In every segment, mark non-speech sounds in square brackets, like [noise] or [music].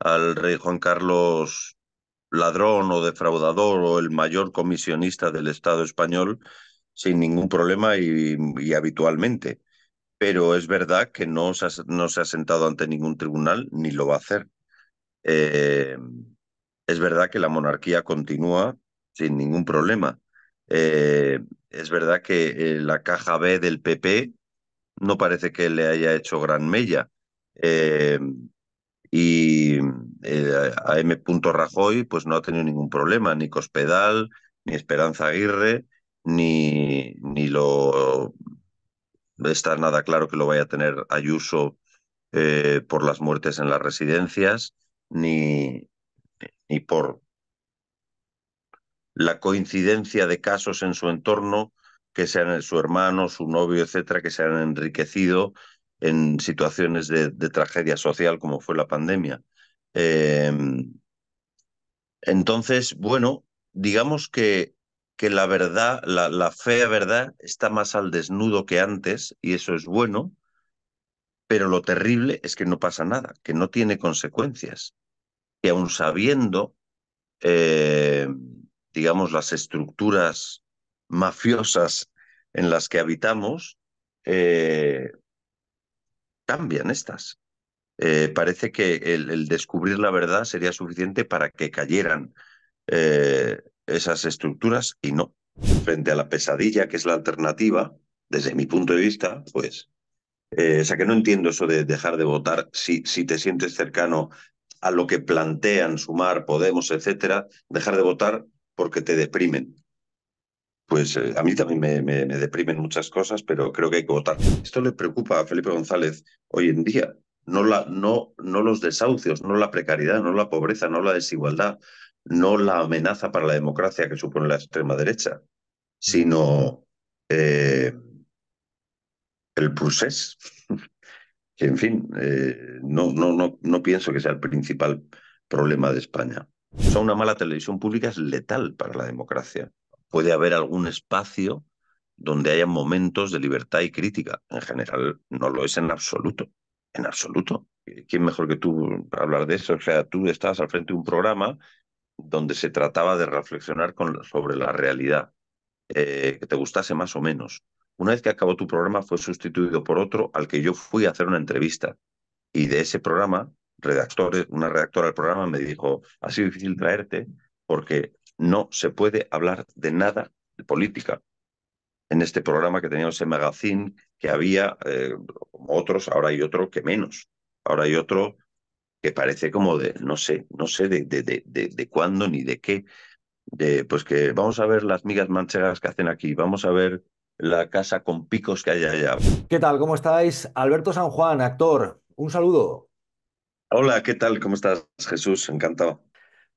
al rey Juan Carlos ladrón o defraudador o el mayor comisionista del Estado español sin ningún problema y, habitualmente. Pero es verdad que no se, ha, no se ha sentado ante ningún tribunal ni lo va a hacer. Eh, es verdad que la monarquía continúa sin ningún problema. Eh, es verdad que eh, la caja B del PP no parece que le haya hecho gran mella y eh, A.M. Rajoy pues no ha tenido ningún problema, ni Cospedal, ni Esperanza Aguirre, ni, ni lo está nada claro que lo vaya a tener Ayuso eh, por las muertes en las residencias, ni, ni por la coincidencia de casos en su entorno que sean su hermano, su novio, etcétera, que se han enriquecido en situaciones de, tragedia social como fue la pandemia. Em, entonces, bueno, digamos que, que la verdad, la, fea verdad está más al desnudo que antes y eso es bueno, pero lo terrible es que no pasa nada, que no tiene consecuencias, que aún sabiendo, em, digamos, las estructuras mafiosas en las que habitamos, eh, cambian estas. Eh, parece que el, descubrir la verdad sería suficiente para que cayeran eh, esas estructuras y no. Frente a la pesadilla, que es la alternativa, desde mi punto de vista, pues, eh, o sea que no entiendo eso de dejar de votar si, si te sientes cercano a lo que plantean sumar Podemos, etcétera, dejar de votar porque te deprimen pues eh, a mí también me, deprimen muchas cosas, pero creo que hay que votar. Esto le preocupa a Felipe González hoy en día, no, los desahucios, no la precariedad, no la pobreza, no la desigualdad, no la amenaza para la democracia que supone la extrema derecha, sino eh, el procés, [laughs] que en fin, eh, no, no pienso que sea el principal problema de España. una mala televisión pública es letal para la democracia puede haber algún espacio donde haya momentos de libertad y crítica. En general, no lo es en absoluto. En absoluto. ¿Quién mejor que tú hablar de eso? O sea, tú estabas al frente de un programa donde se trataba de reflexionar sobre la realidad, eh, que te gustase más o menos. Una vez que acabó tu programa, fue sustituido por otro al que yo fui a hacer una entrevista. Y de ese programa, redactor, una redactora del programa me dijo, ha sido difícil traerte porque no se puede hablar de nada de política. En este programa que teníamos en Magazine, que había eh, otros, ahora hay otro que menos. Ahora hay otro que parece como de, no sé, no sé de, de, de, de cuándo ni de qué. De, pues que vamos a ver las migas manchegas que hacen aquí, vamos a ver la casa con picos que hay allá. ¿Qué tal? ¿Cómo estáis? Alberto San Juan, actor, un saludo. Hola, ¿qué tal? ¿Cómo estás, Jesús? Encantado.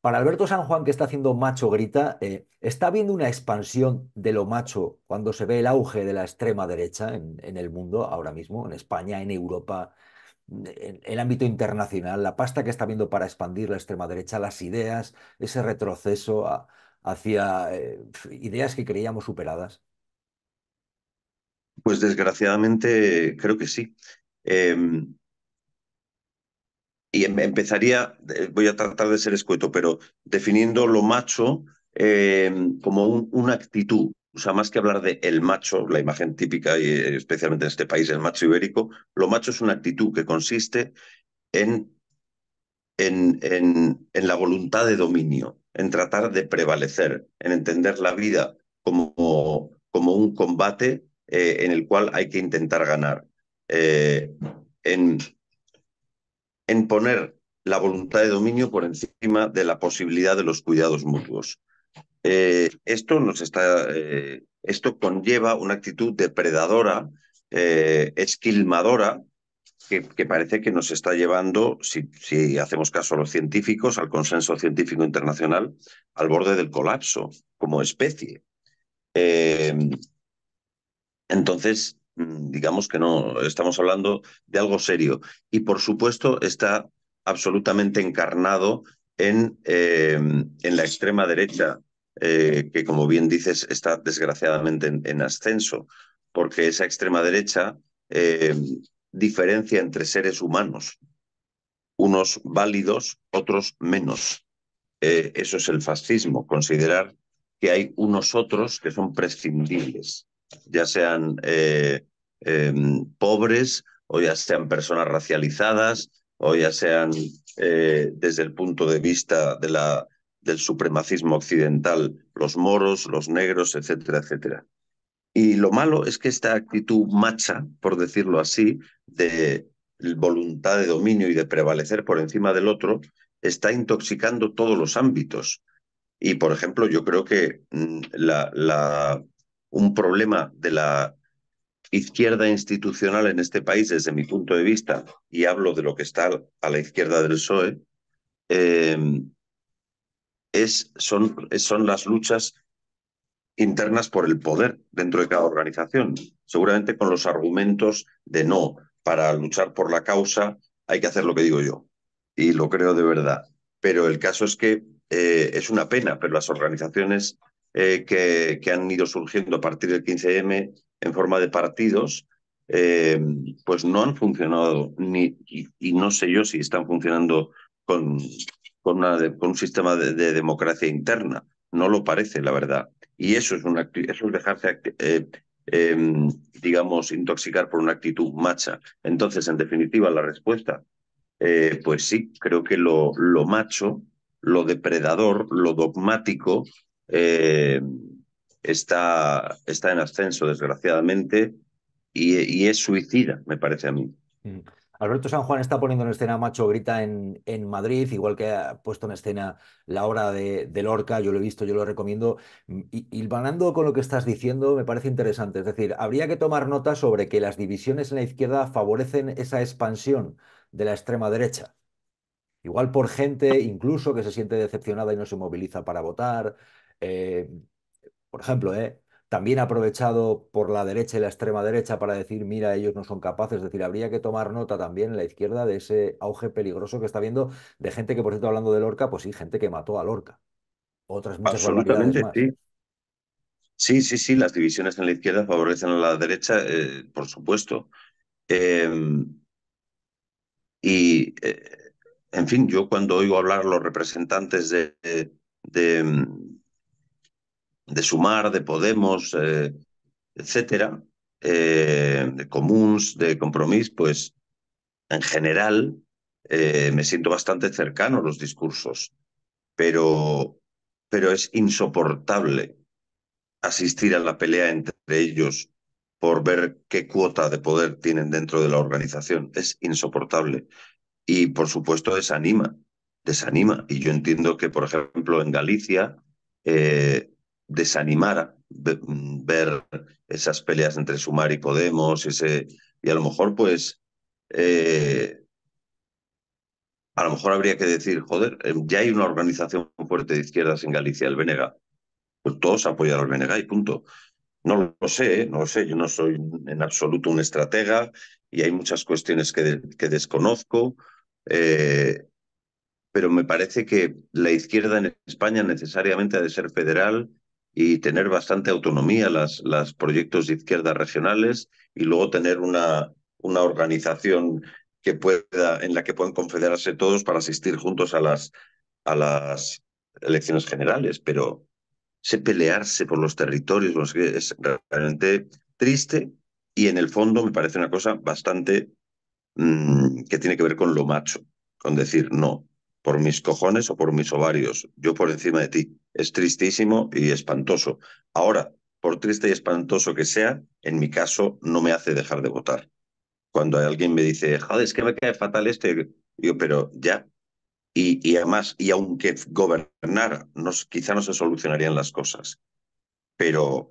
Para Alberto San Juan, que está haciendo Macho Grita, eh, ¿está habiendo una expansión de lo macho cuando se ve el auge de la extrema derecha en, el mundo ahora mismo, en España, en Europa, en el ámbito internacional, la pasta que está habiendo para expandir la extrema derecha, las ideas, ese retroceso hacia eh, ideas que creíamos superadas? Pues desgraciadamente creo que sí. Em, y em-, empezaría, eh, voy a tratar de ser escueto, pero definiendo lo macho em, como una actitud. O sea, más que hablar de el macho, la imagen típica, y eh, especialmente en este país, el macho ibérico, lo macho es una actitud que consiste en, en, en, la voluntad de dominio, en tratar de prevalecer, en entender la vida como, como un combate eh, en el cual hay que intentar ganar. en, en poner la voluntad de dominio por encima de la posibilidad de los cuidados mutuos. Eh, esto nos está, eh, esto conlleva una actitud depredadora, eh, esquilmadora, que, parece que nos está llevando, si, hacemos caso a los científicos, al consenso científico internacional, al borde del colapso como especie. entonces, Mm, digamos que no, estamos hablando de algo serio. Y por supuesto está absolutamente encarnado en, eh, la extrema derecha, eh, que como bien dices está desgraciadamente en, ascenso, porque esa extrema derecha eh, diferencia entre seres humanos, unos válidos, otros menos. eso es el fascismo, considerar que hay unos otros que son prescindibles ya sean eh, em, pobres o ya sean personas racializadas o ya sean eh, desde el punto de vista de la, del supremacismo occidental, los moros, los negros, etcétera, etcétera. Y lo malo es que esta actitud macha, por decirlo así, de voluntad de dominio y de prevalecer por encima del otro, está intoxicando todos los ámbitos. Y, por ejemplo, yo creo que mm, la, la un problema de la izquierda institucional en este país desde mi punto de vista, y hablo de lo que está a la izquierda del PSOE, eh, es, son, son las luchas internas por el poder dentro de cada organización, seguramente con los argumentos de no, para luchar por la causa hay que hacer lo que digo yo, y lo creo de verdad. Pero el caso es que eh, es una pena, pero las organizaciones eh, que, han ido surgiendo a partir del 15M en forma de partidos, eh, pues no han funcionado, ni, y, no sé yo si están funcionando con, con, un sistema de, democracia interna. No lo parece, la verdad. Y eso es, un eso es dejarse, eh, em, digamos, intoxicar por una actitud macha. Entonces, en definitiva, la respuesta, pues sí, creo que lo, lo macho, lo depredador, lo dogmático, eh, está, está en ascenso, desgraciadamente, y, es suicida, me parece a mí. Mm. Alberto San Juan está poniendo en escena Macho Grita en, en Madrid, igual que ha puesto en escena La obra de, Lorca, yo lo he visto, yo lo recomiendo. Mm, y, hilvanando con lo que estás diciendo, me parece interesante. Es decir, habría que tomar nota sobre que las divisiones en la izquierda favorecen esa expansión de la extrema derecha. Igual por gente incluso que se siente decepcionada y no se moviliza para votar, eh, por ejemplo, ¿eh? también aprovechado por la derecha y la extrema derecha para decir, mira, ellos no son capaces. Es decir, habría que tomar nota también en la izquierda de ese auge peligroso que está viendo de gente que, por cierto, hablando de Lorca, pues sí, gente que mató a Lorca. Otras muchas Absolutamente, sí. Sí, sí, las divisiones en la izquierda favorecen a la derecha, eh, por supuesto. Em, y, eh, en fin, yo cuando oigo hablar los representantes de em, de Sumar, de Podemos, eh, etcétera, eh, de Comuns, de Compromís, pues en general eh, me siento bastante cercano a los discursos, pero, pero es insoportable asistir a la pelea entre ellos por ver qué cuota de poder tienen dentro de la organización. Es insoportable. Y por supuesto desanima, desanima. Y yo entiendo que, por ejemplo, en Galicia desanimar, mm, ver esas peleas entre Sumar y Podemos, ese, y a lo mejor pues eh, a lo mejor habría que decir, joder, em, ya hay una organización fuerte de izquierdas en Galicia, el Benega. Pues todos apoyan al Benega y punto. No lo sé, ¿eh? no lo sé, yo no soy en absoluto un estratega y hay muchas cuestiones que, que desconozco, eh, pero me parece que la izquierda en España necesariamente ha de ser federal y tener bastante autonomía las, las proyectos de izquierda regionales y luego tener una, una organización que pueda, en la que puedan confederarse todos para asistir juntos a las, a las elecciones generales. Pero se pelearse por los territorios es realmente triste y en el fondo me parece una cosa bastante mm, que tiene que ver con lo macho, con decir no, por mis cojones o por mis ovarios, yo por encima de ti. Es tristísimo y espantoso. Ahora, por triste y espantoso que sea, en mi caso no me hace dejar de votar. Cuando alguien me dice, joder, es que me cae fatal este, yo, pero ya. Y, y además, y aunque gobernar, nos, quizá no se solucionarían las cosas. Pero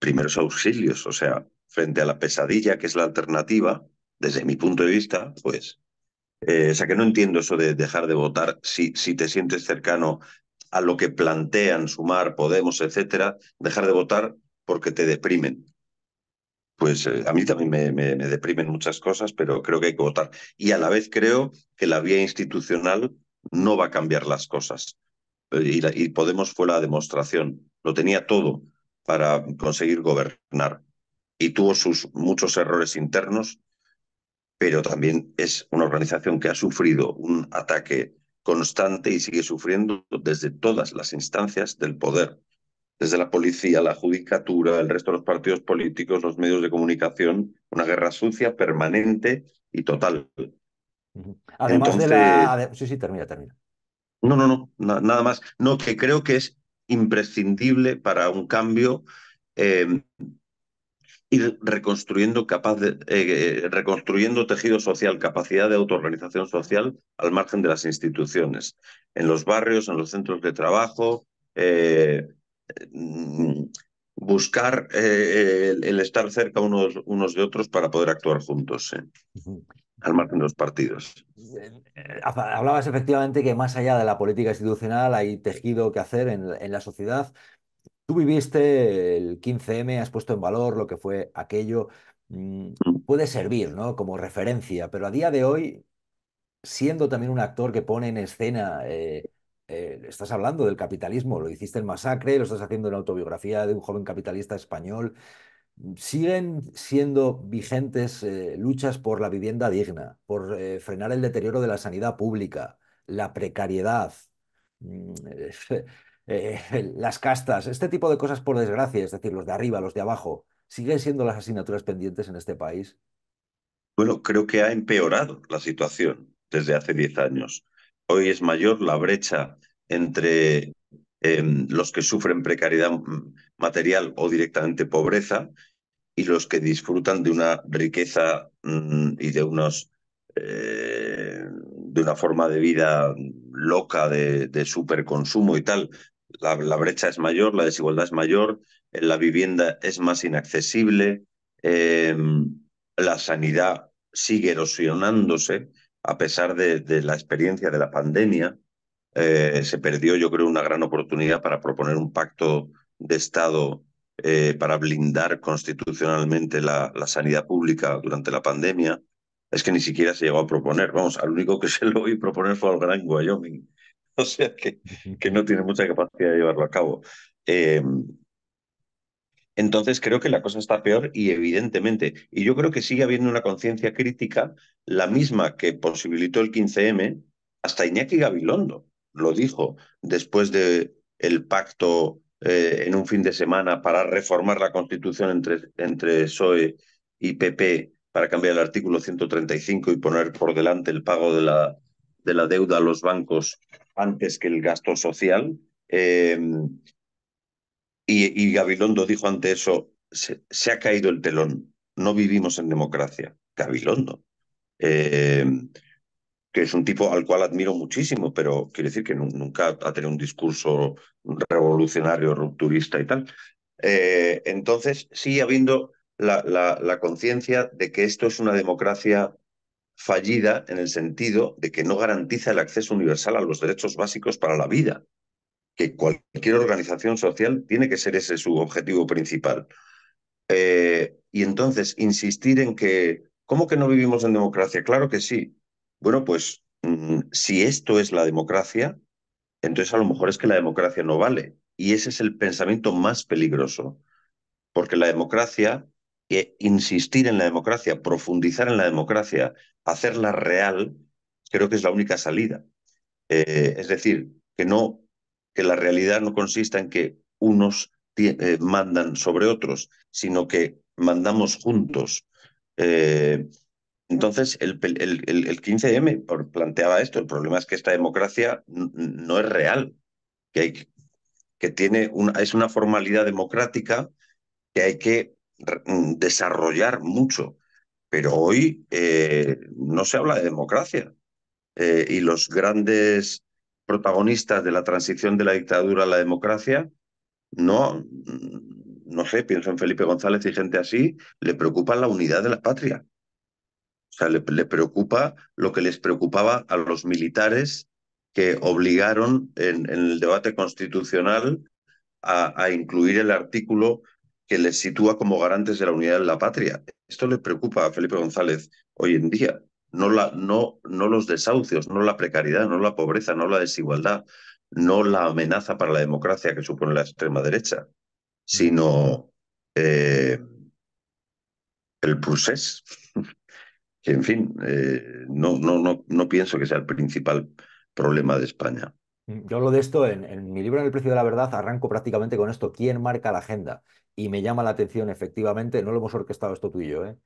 primeros auxilios, o sea, frente a la pesadilla que es la alternativa, desde mi punto de vista, pues eh, o sea que no entiendo eso de dejar de votar si, si te sientes cercano a lo que plantean Sumar, Podemos, etcétera, dejar de votar porque te deprimen. Pues eh, a mí también me, deprimen muchas cosas, pero creo que hay que votar. Y a la vez creo que la vía institucional no va a cambiar las cosas. Eh, y, y Podemos fue la demostración. Lo tenía todo para conseguir gobernar. Y tuvo sus muchos errores internos pero también es una organización que ha sufrido un ataque constante y sigue sufriendo desde todas las instancias del poder, desde la policía, la judicatura, el resto de los partidos políticos, los medios de comunicación, una guerra sucia permanente y total. Además de la... Sí, sí, termina, termina. No, no, no, nada más. No, que creo que es imprescindible para un cambio eh, ir reconstruyendo, capaz eh, reconstruyendo tejido social, capacidad de autoorganización social al margen de las instituciones, en los barrios, en los centros de trabajo, eh, mm, buscar eh, el, estar cerca unos, unos de otros para poder actuar juntos. al margen de los partidos. Hablabas efectivamente que más allá de la política institucional hay tejido que hacer en, en la sociedad. Tú viviste el 15M, has puesto en valor lo que fue aquello. Mm, mm. Puede servir ¿no? como referencia, pero a día de hoy, siendo también un actor que pone en escena, eh, eh, estás hablando del capitalismo, lo hiciste en Masacre, lo estás haciendo en la autobiografía de un joven capitalista español. ¿Siguen siendo vigentes eh, luchas por la vivienda digna, por frenar el deterioro de la sanidad pública, la precariedad? Mm, [laughs] Eh, [laughs] las castas, este tipo de cosas por desgracia, es decir, los de arriba, los de abajo, siguen siendo las asignaturas pendientes en este país. Bueno, creo que ha empeorado la situación desde hace 10 años. Hoy es mayor la brecha entre em, los que sufren precariedad material o directamente pobreza y los que disfrutan de una riqueza mm, y de unos eh, de una forma de vida loca de, de superconsumo y tal, la, brecha es mayor, la desigualdad es mayor, eh, la vivienda es más inaccesible, em, la sanidad sigue erosionándose a pesar de, la experiencia de la pandemia. Eh, se perdió, yo creo, una gran oportunidad para proponer un pacto de Estado eh, para blindar constitucionalmente la, la, sanidad pública durante la pandemia. Es que ni siquiera se llegó a proponer. Vamos, al único que [laughs] se lo oí proponer fue al Gran Wyoming [laughs] o sea que, que no tiene mucha capacidad de llevarlo a cabo. Eh, entonces creo que la cosa está peor y evidentemente, y yo creo que sigue habiendo una conciencia crítica, la misma que posibilitó el 15M, hasta Iñaki Gabilondo lo dijo después del pacto eh, en un fin de semana para reformar la constitución entre, entre PSOE y PP para cambiar el artículo 135 y poner por delante el pago de la deuda a los bancos antes que el gasto social. Em, y, Gabilondo dijo ante eso, se, ha caído el telón, no vivimos en democracia. Gabilondo, em, que es un tipo al cual admiro muchísimo, pero quiere decir que nunca ha tenido un discurso revolucionario, rupturista y tal. Eh, entonces, sigue habiendo la conciencia de que esto es una democracia fallida en el sentido de que no garantiza el acceso universal a los derechos básicos para la vida, que cualquier organización social tiene que ser ese su objetivo principal. Eh, y entonces, insistir en que, ¿cómo que no vivimos en democracia? Claro que sí. Bueno, pues mm, si esto es la democracia, entonces a lo mejor es que la democracia no vale. Y ese es el pensamiento más peligroso, porque la democracia que insistir en la democracia, profundizar en la democracia, hacerla real, creo que es la única salida. Eh, es decir, que no que la realidad no consista en que unos eh, mandan sobre otros, sino que mandamos juntos. Eh, entonces, el, el, el, 15M planteaba esto. El problema es que esta democracia no es real, que, hay, que tiene es una formalidad democrática que hay que Mm, desarrollar mucho, pero hoy eh, no se habla de democracia. Eh, y los grandes protagonistas de la transición de la dictadura a la democracia, no, mm, no sé, pienso en Felipe González y gente así, le preocupa la unidad de la patria. O sea, le, preocupa lo que les preocupaba a los militares que obligaron en, el debate constitucional a, incluir el artículo que les sitúa como garantes de la unidad de la patria. Esto le preocupa a Felipe González hoy en día. No, la, no, no los desahucios, no la precariedad, no la pobreza, no la desigualdad, no la amenaza para la democracia que supone la extrema derecha, sino eh, el procés, [laughs] que en fin, eh, no, no, no, no pienso que sea el principal problema de España. Mm, yo hablo de esto en, mi libro En el precio de la verdad, arranco prácticamente con esto, ¿quién marca la agenda? Y me llama la atención, efectivamente, no lo hemos orquestado esto tú y yo, ¿eh?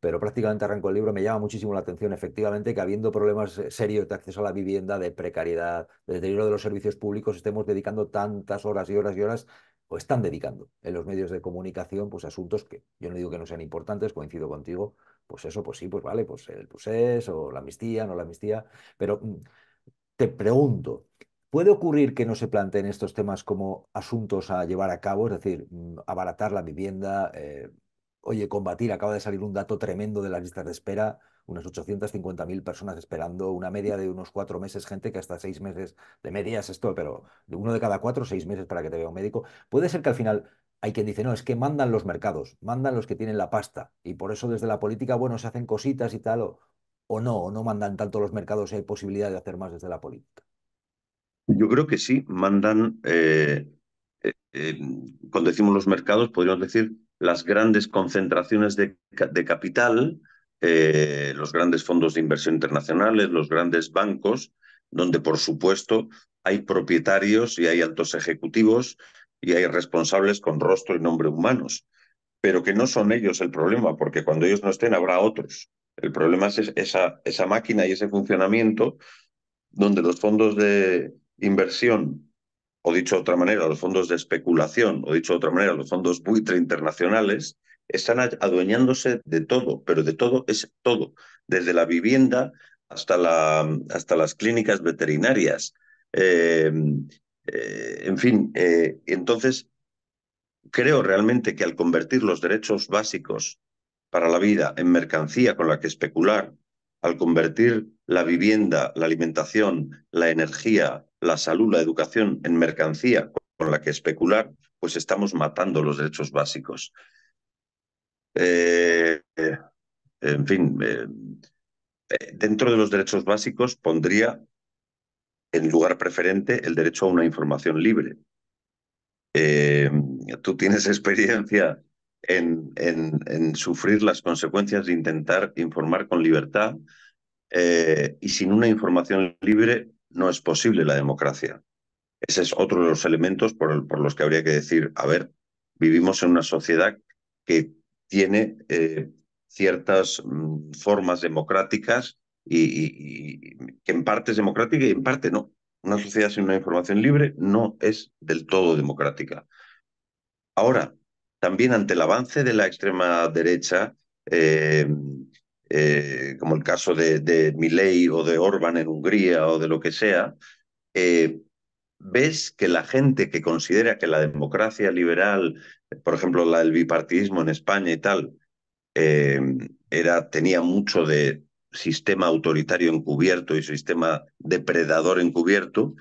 pero prácticamente arranco el libro, me llama muchísimo la atención, efectivamente, que habiendo problemas eh, serios de acceso a la vivienda, de precariedad, de deterioro de los servicios públicos, estemos dedicando tantas horas y horas y horas, o están dedicando en los medios de comunicación, pues asuntos que yo no digo que no sean importantes, coincido contigo, pues eso, pues sí, pues vale, pues el PUSES o la amnistía, no la amnistía, pero mm, te pregunto, Puede ocurrir que no se planteen estos temas como asuntos a llevar a cabo, es decir, mm, abaratar la vivienda. Eh, oye, combatir, acaba de salir un dato tremendo de las listas de espera, unas 850.000 personas esperando, una media de unos cuatro meses, gente que hasta seis meses de medias esto, pero uno de cada cuatro, seis meses para que te vea un médico. Puede ser que al final hay quien dice, no, es que mandan los mercados, mandan los que tienen la pasta, y por eso desde la política, bueno, se hacen cositas y tal, o, o no, o no mandan tanto los mercados y hay posibilidad de hacer más desde la política. Yo creo que sí, mandan, eh, eh, eh, cuando decimos los mercados, podríamos decir las grandes concentraciones de, capital, los grandes fondos de inversión internacionales, los grandes bancos, donde por supuesto hay propietarios y hay altos ejecutivos y hay responsables con rostro y nombre humanos, pero que no son ellos el problema, porque cuando ellos no estén habrá otros. El problema es esa, esa máquina y ese funcionamiento donde los fondos de, inversión, o dicho de otra manera, los fondos de especulación, o dicho de otra manera, los fondos buitre internacionales, están adueñándose de todo, pero de todo es todo, desde la vivienda hasta, las clínicas veterinarias. Eh, eh, en fin, eh, entonces creo realmente que al convertir los derechos básicos para la vida en mercancía con la que especular al convertir la vivienda, la alimentación, la energía, la salud, la educación en mercancía con la que especular, pues estamos matando los derechos básicos. Eh, eh, en fin, eh, dentro de los derechos básicos pondría en lugar preferente el derecho a una información libre. tú tienes [laughs] experiencia en, sufrir las consecuencias de intentar informar con libertad eh, y sin una información libre no es posible la democracia. Ese es otro de los elementos por, los que habría que decir, a ver, vivimos en una sociedad que tiene eh, ciertas mm, formas democráticas y, y, que en parte es democrática y en parte no. Una sociedad sin una información libre no es del todo democrática. Ahora, también ante el avance de la extrema derecha, eh, eh, como el caso de, de Milei o de Orban en Hungría o de lo que sea, eh, ves que la gente que considera que la democracia liberal, por ejemplo, la del bipartidismo en España y tal, era, tenía mucho de sistema autoritario encubierto y sistema depredador encubierto,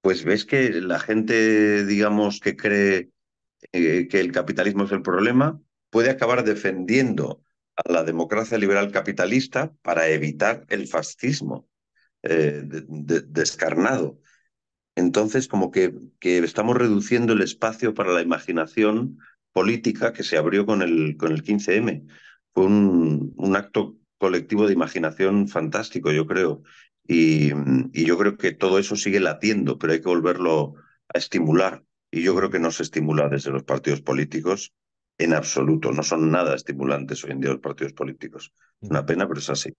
pues ves que la gente, digamos, que cree eh, que el capitalismo es el problema, puede acabar defendiendo a la democracia liberal capitalista para evitar el fascismo eh, descarnado. Entonces, como que, estamos reduciendo el espacio para la imaginación política que se abrió con el, con el 15M. Fue un, acto colectivo de imaginación fantástico, yo creo. y, yo creo que todo eso sigue latiendo, pero hay que volverlo a estimular y yo creo que no se estimula desde los partidos políticos en absoluto. No son nada estimulantes hoy en día los partidos políticos. Es mm. una pena, pero es así.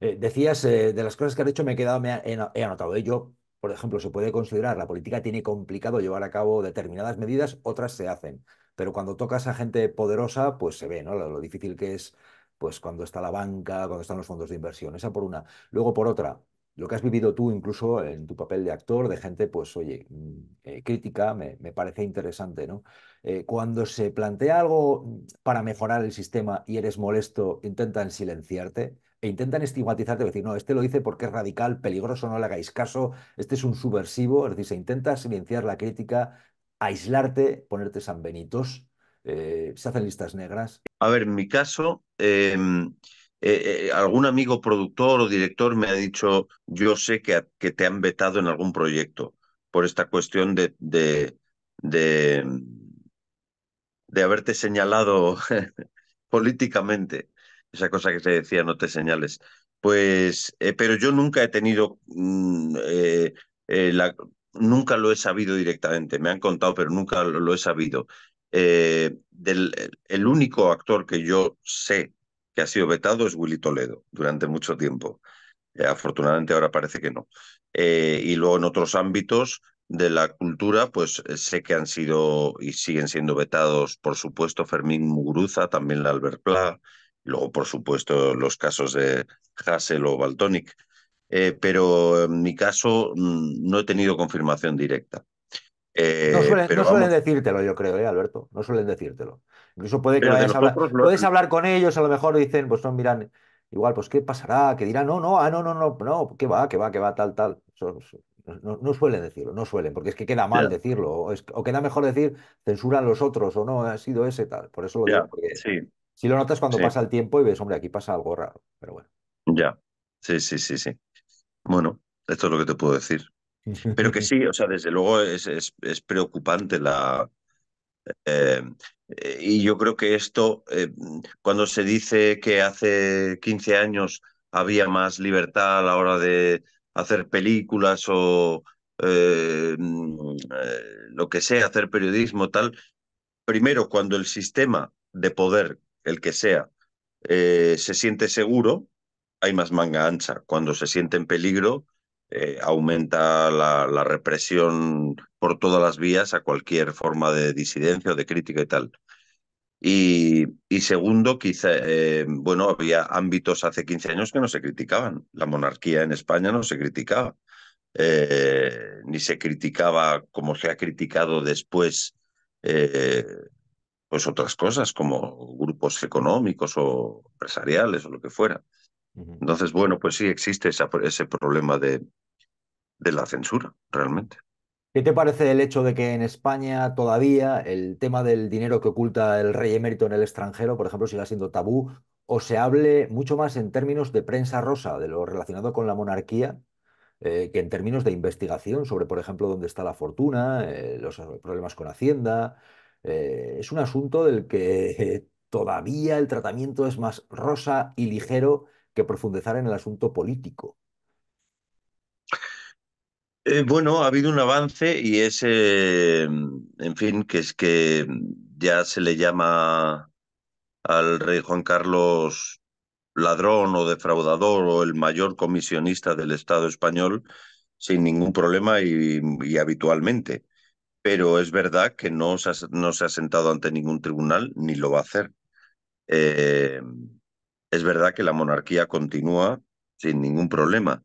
Eh, decías, eh, de las cosas que has dicho, me he quedado, me he, anotado. ello ¿eh? por ejemplo, se puede considerar, la política tiene complicado llevar a cabo determinadas medidas, otras se hacen. Pero cuando tocas a gente poderosa, pues se ve, ¿no? lo, lo difícil que es pues cuando está la banca, cuando están los fondos de inversión, esa por una. Luego por otra, lo que has vivido tú incluso en tu papel de actor, de gente, pues oye, mm, eh, crítica, me, parece interesante, ¿no? Eh, cuando se plantea algo mm, para mejorar el sistema y eres molesto, intentan silenciarte e intentan estigmatizarte, decir, no, este lo dice porque es radical, peligroso, no le hagáis caso, este es un subversivo, es decir, se intenta silenciar la crítica, aislarte, ponerte sanbenitos, eh, se hacen listas negras. A ver, en mi caso... Em, eh, eh, algún amigo productor o director me ha dicho, yo sé que, te han vetado en algún proyecto por esta cuestión de, de, de, mm, haberte señalado [laughs] políticamente, esa cosa que se decía, no te señales. Pues, eh, pero yo nunca he tenido, mm, nunca lo he sabido directamente, me han contado, pero nunca lo, he sabido. Del, el único actor que yo sé que ha sido vetado es Willy Toledo durante mucho tiempo. Eh, afortunadamente ahora parece que no. Eh, y luego en otros ámbitos de la cultura, pues eh, sé que han sido y siguen siendo vetados, por supuesto, Fermín Muguruza, también la Albert Pla, y luego, por supuesto, los casos de Hassel o Baltonic. pero en mi caso mm, no he tenido confirmación directa. Eh, no, suelen, decírtelo, yo creo, eh, Alberto. No suelen decírtelo. Incluso puede puedes hablar con ellos, a lo mejor dicen, pues no, miran, igual, pues qué pasará, que dirán, no, no, ah, no, no, no, no, que va, que va, que va, tal, tal. no, suelen decirlo, no suelen, porque es que queda mal decirlo, o, queda mejor decir, censuran los otros, o no, ha sido ese, tal. Por eso lo digo, porque si lo notas cuando pasa el tiempo y ves, hombre, aquí pasa algo raro, pero bueno. Ya, sí, sí, sí, sí. Bueno, esto es lo que te puedo decir. Pero que sí, o sea, desde luego es, preocupante la... Eh, eh, y yo creo que esto, eh, cuando se dice que hace 15 años había más libertad a la hora de hacer películas o mm, lo que sea, hacer periodismo, tal, primero, cuando el sistema de poder, el que sea, se siente seguro, hay más manga ancha. Cuando se siente en peligro, eh, aumenta la, represión por todas las vías a cualquier forma de disidencia o de crítica y tal. Y, segundo, quizá, eh, bueno, había ámbitos hace 15 años que no se criticaban. La monarquía en España no se criticaba. Eh, ni se criticaba como se ha criticado después pues otras cosas como grupos económicos o empresariales o lo que fuera. Entonces, bueno, pues sí existe ese problema de, de la censura, realmente. ¿Qué te parece el hecho de que en España todavía el tema del dinero que oculta el rey emérito en el extranjero, por ejemplo, siga siendo tabú o se hable mucho más en términos de prensa rosa, de lo relacionado con la monarquía, eh, que en términos de investigación sobre, por ejemplo, dónde está la fortuna, eh, los problemas con Hacienda? Eh, es un asunto del que [laughs] todavía el tratamiento es más rosa y ligero que profundizar en el asunto político. Eh, bueno, ha habido un avance y ese, eh, en fin, que es que ya se le llama al rey Juan Carlos ladrón o defraudador o el mayor comisionista del Estado español sin ningún problema y, habitualmente. Pero es verdad que no se, ha, no se ha sentado ante ningún tribunal ni lo va a hacer. Eh, es verdad que la monarquía continúa sin ningún problema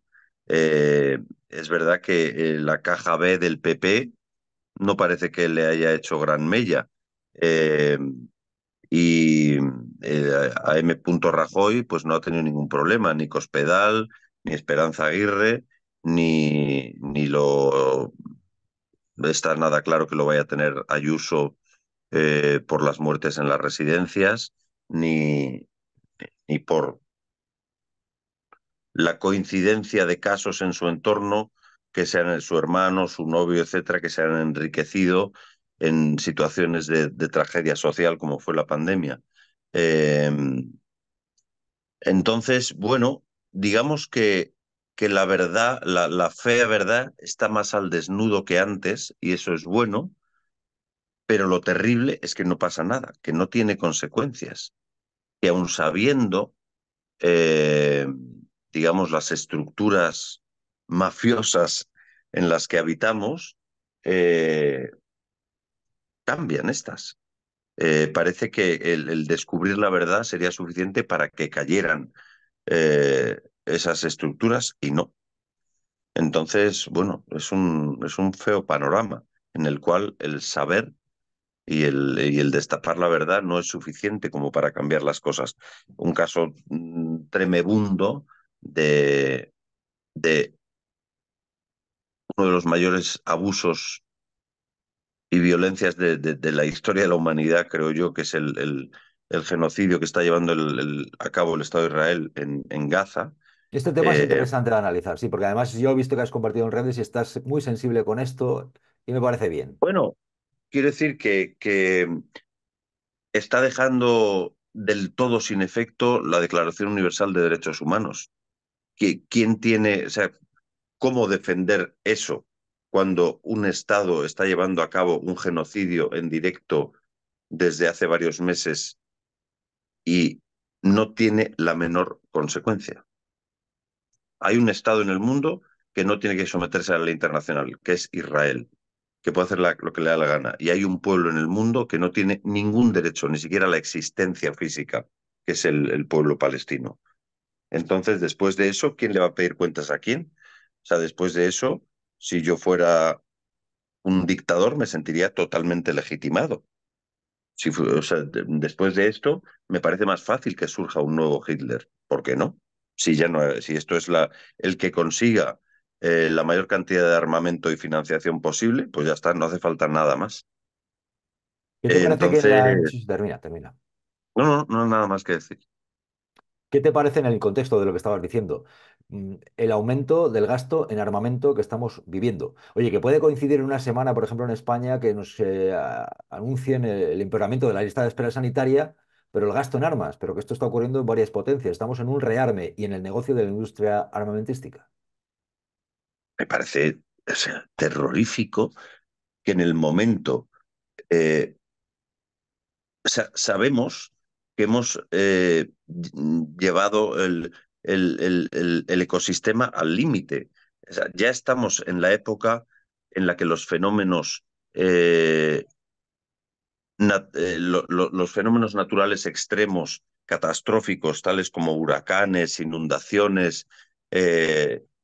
eh, es verdad que eh, la caja B del PP no parece que le haya hecho gran mella. Eh, y a M. Rajoy pues no ha tenido ningún problema, ni Cospedal, ni Esperanza Aguirre, ni, ni lo está nada claro que lo vaya a tener Ayuso por las muertes en las residencias, ni, ni por la coincidencia de casos en su entorno, que sean su hermano, su novio, etcétera, que se han enriquecido en situaciones de, tragedia social como fue la pandemia. Em, entonces, bueno, digamos que, que la verdad, la, fea verdad está más al desnudo que antes y eso es bueno, pero lo terrible es que no pasa nada, que no tiene consecuencias, que aún sabiendo... Em, digamos, las estructuras mafiosas en las que habitamos, eh, cambian estas. Eh, parece que el, descubrir la verdad sería suficiente para que cayeran eh, esas estructuras y no. Entonces, bueno, es un, es un feo panorama en el cual el saber y el, y el, destapar la verdad no es suficiente como para cambiar las cosas. Un caso mm, tremebundo de, uno de los mayores abusos y violencias de, la historia de la humanidad, creo yo, que es el, el, genocidio que está llevando el, a cabo el Estado de Israel en, en Gaza. Este tema es eh, interesante de analizar, sí, porque además yo he visto que has compartido en redes y estás muy sensible con esto y me parece bien. Bueno, quiero decir que, que está dejando del todo sin efecto la Declaración Universal de Derechos Humanos que, quién tiene, o sea, cómo defender eso cuando un Estado está llevando a cabo un genocidio en directo desde hace varios meses y no tiene la menor consecuencia. Hay un Estado en el mundo que no tiene que someterse a la ley internacional, que es Israel, que puede hacer lo que le da la gana. Y hay un pueblo en el mundo que no tiene ningún derecho, ni siquiera la existencia física, que es el pueblo palestino. Entonces, después de eso, ¿quién le va a pedir cuentas a quién? O sea, después de eso, si yo fuera un dictador, me sentiría totalmente legitimado. Si, o sea, después de esto, me parece más fácil que surja un nuevo Hitler. ¿Por qué no? Si, ya no, si esto es el que consiga eh, la mayor cantidad de armamento y financiación posible, pues ya está, no hace falta nada más. que Termina, termina. No, no, no, nada más que decir. ¿Qué te parece en el contexto de lo que estabas diciendo? Mm, el aumento del gasto en armamento que estamos viviendo. Oye, que puede coincidir en una semana, por ejemplo, en España, que nos ah, anuncien el, empeoramiento de la lista de espera sanitaria, pero el gasto en armas, pero que esto está ocurriendo en varias potencias. Estamos en un rearme y en el negocio de la industria armamentística. Me parece, terrorífico que en el momento eh, sabemos que hemos eh, llevado el, el, ecosistema al límite. ya estamos en la época en la que los fenómenos, eh, eh, los fenómenos naturales extremos, catastróficos, tales como huracanes, inundaciones,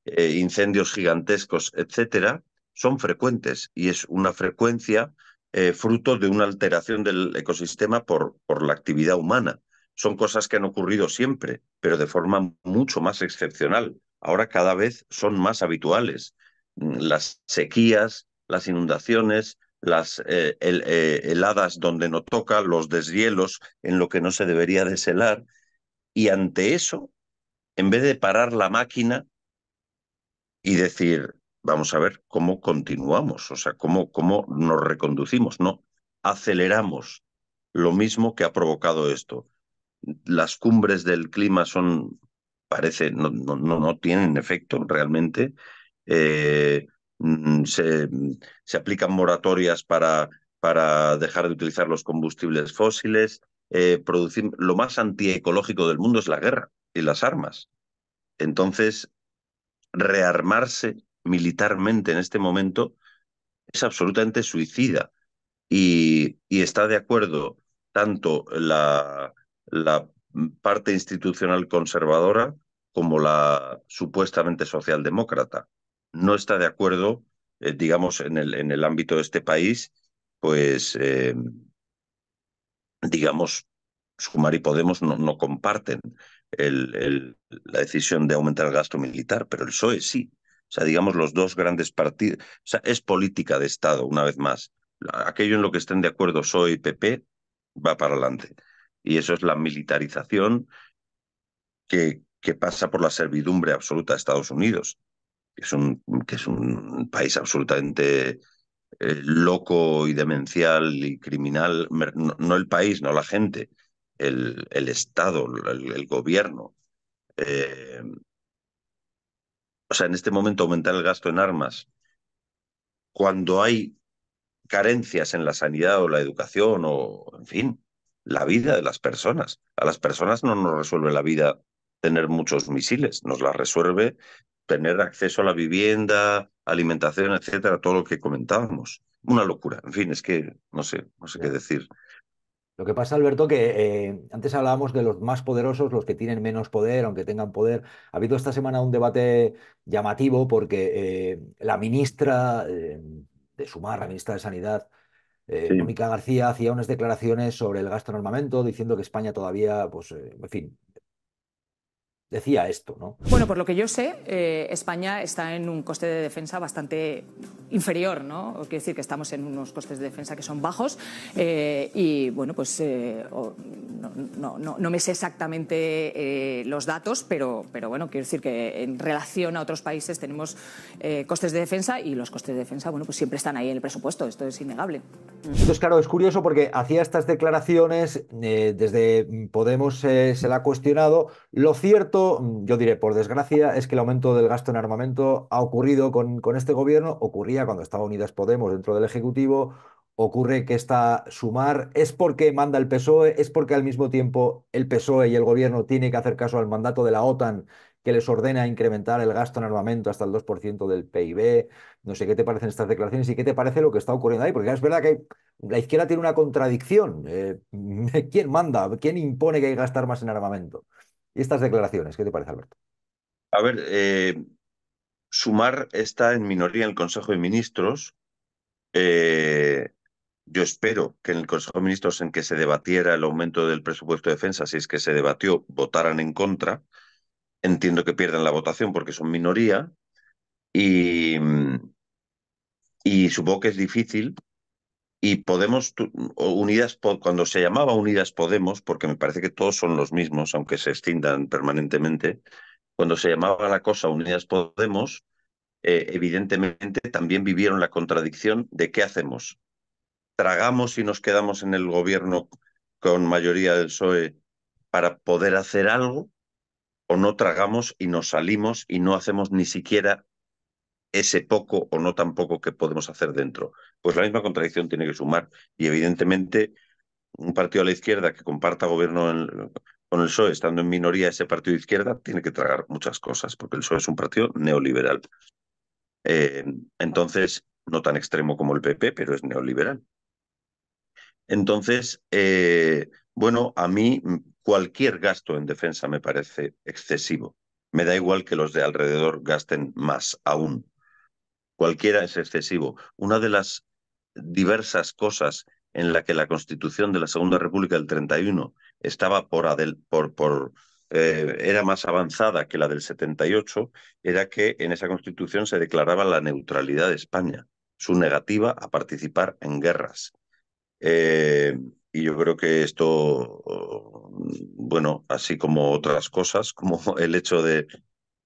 incendios gigantescos, etcétera, son frecuentes y es una frecuencia eh, fruto de una alteración del ecosistema por, por la actividad humana. Son cosas que han ocurrido siempre, pero de forma mucho más excepcional. Ahora cada vez son más habituales. Las sequías, las inundaciones, las eh, eh, heladas donde no toca, los deshielos en lo que no se debería deshelar. Y ante eso, en vez de parar la máquina y decir, vamos a ver cómo continuamos, o sea, cómo, cómo nos reconducimos, no aceleramos lo mismo que ha provocado esto. Las cumbres del clima son, parece, no, no, tienen efecto realmente. Eh, mm, se, aplican moratorias para, para dejar de utilizar los combustibles fósiles. Eh, producir, lo más antiecológico del mundo es la guerra y las armas. Entonces, rearmarse militarmente en este momento es absolutamente suicida. Y, está de acuerdo tanto la, la parte institucional conservadora como la supuestamente socialdemócrata. No está de acuerdo, eh, digamos, en el, en el ámbito de este país, pues, em, digamos, Sumar y Podemos no, comparten el, el, la decisión de aumentar el gasto militar, pero el PSOE sí. O sea, digamos, los dos grandes partidos. O sea, es política de Estado, una vez más. Aquello en lo que estén de acuerdo soy PP va para adelante. Y eso es la militarización que, que pasa por la servidumbre absoluta de Estados Unidos, que es un, que es un país absolutamente eh, loco y demencial y criminal, no, el país, no la gente, el, el Estado, el, gobierno, eh, o sea, en este momento aumentar el gasto en armas cuando hay carencias en la sanidad o la educación o, en fin, la vida de las personas. A las personas no nos resuelve la vida tener muchos misiles, nos la resuelve tener acceso a la vivienda, alimentación, etcétera, todo lo que comentábamos. Una locura. En fin, es que no sé, no sé qué decir. Lo que pasa, Alberto, que eh, antes hablábamos de los más poderosos, los que tienen menos poder, aunque tengan poder. Ha habido esta semana un debate llamativo porque eh, la ministra eh, de Sumar, la ministra de Sanidad, Mónica García, hacía unas declaraciones sobre el gasto en armamento, diciendo que España todavía, pues, en fin, decía esto. ¿no? Bueno, por lo que yo sé, eh, España está en un coste de defensa bastante inferior, ¿no? quiere decir que estamos en unos costes de defensa que son bajos eh, y, bueno, pues eh, no, no, me sé exactamente los datos, pero, pero bueno, quiero decir que en relación a otros países tenemos costes de defensa y los costes de defensa, bueno, pues siempre están ahí en el presupuesto, esto es innegable. Entonces, claro, es curioso porque hacía estas declaraciones, desde Podemos se la ha cuestionado, lo cierto Mm, yo diré, por desgracia, es que el aumento del gasto en armamento ha ocurrido con, este gobierno, ocurría cuando estaba Unidas Podemos dentro del Ejecutivo, ocurre que está sumar es porque manda el PSOE, es porque al mismo tiempo el PSOE y el gobierno tienen que hacer caso al mandato de la OTAN que les ordena incrementar el gasto en armamento hasta el 2% del PIB. No sé qué te parecen estas declaraciones y qué te parece lo que está ocurriendo ahí, porque es verdad que la izquierda tiene una contradicción. Eh, [laughs] ¿Quién manda? ¿Quién impone que hay que gastar más en armamento? y estas declaraciones. ¿Qué te parece, Alberto? A ver, eh, Sumar está en minoría en el Consejo de Ministros. Eh, yo espero que en el Consejo de Ministros en que se debatiera el aumento del presupuesto de defensa, si es que se debatió, votaran en contra. Entiendo que pierdan la votación porque son minoría. Y, y supongo que es difícil y Podemos, Unidas, cuando se llamaba Unidas Podemos, porque me parece que todos son los mismos, aunque se extindan permanentemente, cuando se llamaba la cosa Unidas Podemos, eh, evidentemente también vivieron la contradicción de qué hacemos. ¿Tragamos y nos quedamos en el gobierno con mayoría del PSOE para poder hacer algo? ¿O no tragamos y nos salimos y no hacemos ni siquiera ese poco o no tan poco que podemos hacer dentro. Pues la misma contradicción tiene que sumar y evidentemente un partido a la izquierda que comparta gobierno con el PSOE, estando en minoría ese partido de izquierda, tiene que tragar muchas cosas, porque el PSOE es un partido neoliberal. Eh, entonces, no tan extremo como el PP, pero es neoliberal. Entonces, eh, bueno, a mí cualquier gasto en defensa me parece excesivo. Me da igual que los de alrededor gasten más aún. Cualquiera es excesivo. Una de las diversas cosas en la que la Constitución de la Segunda República del 31 estaba por, por, eh, era más avanzada que la del 78, era que en esa Constitución se declaraba la neutralidad de España, su negativa a participar en guerras. Eh, y yo creo que esto, bueno, así como otras cosas, como el hecho de,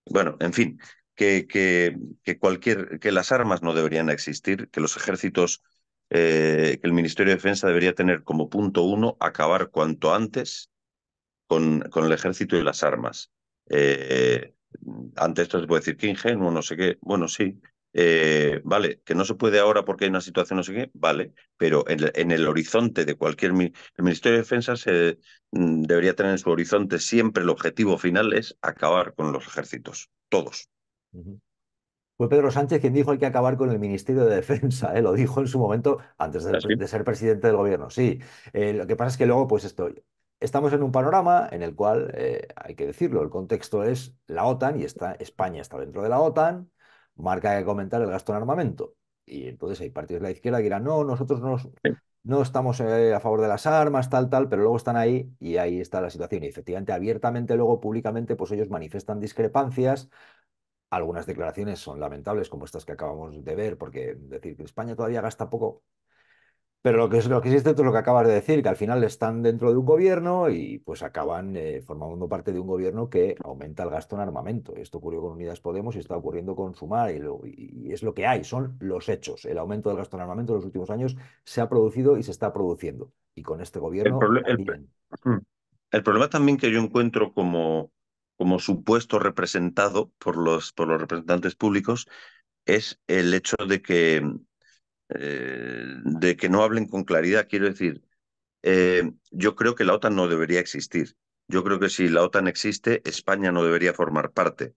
bueno, en fin, que, cualquier, que las armas no deberían existir, que los ejércitos, eh, que el Ministerio de Defensa debería tener como punto uno acabar cuanto antes con, con el ejército y las armas. Antes eh, ante esto se puede decir que ingenuo, no sé qué. Bueno, sí. Eh, vale, que no se puede ahora porque hay una situación no sé qué, vale, pero en, en el horizonte de cualquier el Ministerio de Defensa mm, debería tener en su horizonte siempre el objetivo final es acabar con los ejércitos, todos. Fue Pedro Sánchez quien dijo hay que acabar con el Ministerio de Defensa, ¿eh? lo dijo en su momento antes ¿Ah, de, ser presidente del gobierno. Sí, eh, lo que pasa es que luego, pues esto, estamos en un panorama en el cual, eh, hay que decirlo, el contexto es la OTAN y está, España está dentro de la OTAN, marca que comentar el gasto en armamento. Y entonces hay partidos de la izquierda que dirán, no, nosotros no estamos a favor de las armas, tal, tal, pero luego están ahí y ahí está la situación. Y efectivamente, abiertamente, luego públicamente, pues ellos manifiestan discrepancias algunas declaraciones son lamentables, como estas que acabamos de ver, porque decir que España todavía gasta poco, pero lo que, es, lo que existe es lo que acabas de decir, que al final están dentro de un gobierno y pues acaban eh, formando parte de un gobierno que aumenta el gasto en armamento. Esto ocurrió con Unidas Podemos y está ocurriendo con Sumar y, es lo que hay, son los hechos. El aumento del gasto en armamento en los últimos años se ha producido y se está produciendo. Y con este gobierno... Hmm. el problema también que yo encuentro como, como supuesto representado por los, por los representantes públicos es el hecho de que, eh, de que no hablen con claridad. Quiero decir, eh, yo creo que la OTAN no debería existir. Yo creo que si la OTAN existe, España no debería formar parte.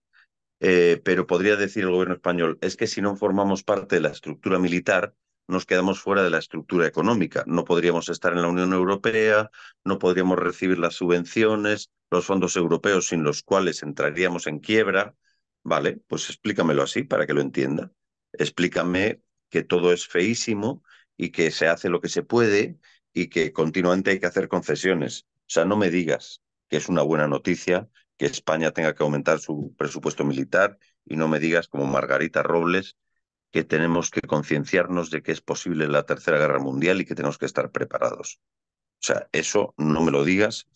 Eh, pero podría decir el gobierno español, es que si no formamos parte de la estructura militar, nos quedamos fuera de la estructura económica. No podríamos estar en la Unión Europea, no podríamos recibir las subvenciones, los fondos europeos sin los cuales entraríamos en quiebra. Vale, pues explícamelo así para que lo entienda. Explícame que todo es feísimo y que se hace lo que se puede y que continuamente hay que hacer concesiones. O sea, no me digas que es una buena noticia que España tenga que aumentar su presupuesto militar y no me digas como Margarita Robles que tenemos que concienciarnos de que es posible la Tercera Guerra Mundial y que tenemos que estar preparados. O sea, eso no me lo digas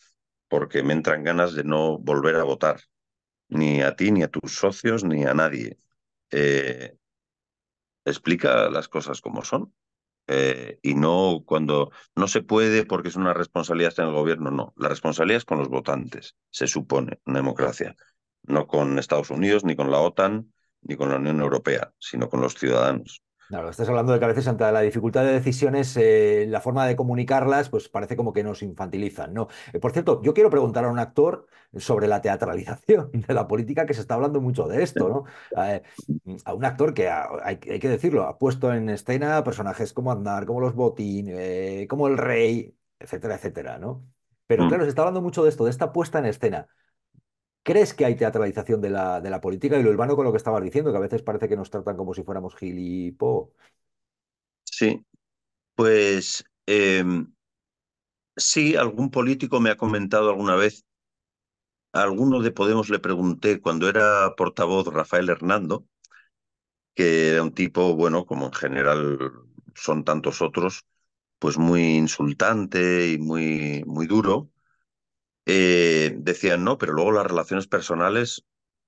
porque me entran ganas de no volver a votar, ni a ti, ni a tus socios, ni a nadie. Eh, explica las cosas como son. Eh, y no cuando no se puede porque es una responsabilidad en el gobierno, no. La responsabilidad es con los votantes, se supone, una democracia. No con Estados Unidos, ni con la OTAN, ni con la Unión Europea, sino con los ciudadanos. Claro, estás hablando de que a veces ante la dificultad de decisiones, eh, la forma de comunicarlas, pues parece como que nos infantilizan, ¿no? Eh, por cierto, yo quiero preguntar a un actor sobre la teatralización [laughs] de la política, que se está hablando mucho de esto, ¿no? a un actor que, ah, hay, que decirlo, ha puesto en escena personajes como Aznar, como los Botín, eh, como el Rey, etcétera, etcétera, ¿no? Pero mm. claro, se está hablando mucho de esto, de esta puesta en escena. ¿Crees que hay teatralización de la, de la política y lo urbano con lo que estabas diciendo, que a veces parece que nos tratan como si fuéramos gilipo? Sí, pues em, sí, algún político me ha comentado alguna vez, a alguno de Podemos le pregunté cuando era portavoz Rafael Hernando, que era un tipo, bueno, como en general son tantos otros, pues muy insultante y muy, muy duro. Eh, decían no, pero luego las relaciones personales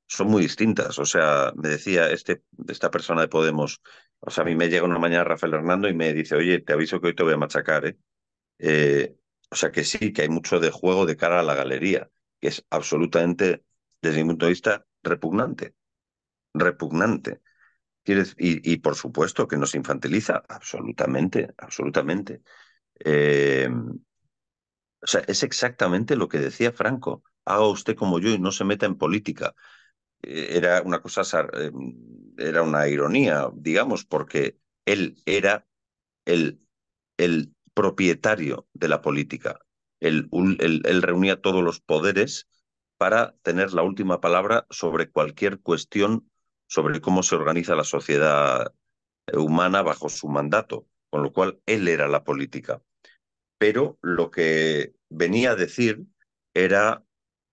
son muy distintas. O sea, me decía este, esta persona de Podemos, o sea, a mí me llega una mañana Rafael Hernando y me dice, oye, te aviso que hoy te voy a machacar, ¿eh? eh o sea, que sí, que hay mucho de juego de cara a la galería, que es absolutamente, desde mi punto de vista, repugnante. Repugnante. Y, y por supuesto que nos infantiliza, absolutamente, absolutamente. Em, o sea, es exactamente lo que decía Franco. Haga usted como yo y no se meta en política. Eh, era una cosa, eh, era una ironía, digamos, porque él era el, el propietario de la política. él reunía todos los poderes para tener la última palabra sobre cualquier cuestión sobre cómo se organiza la sociedad eh, humana bajo su mandato, con lo cual él era la política pero lo que venía a decir era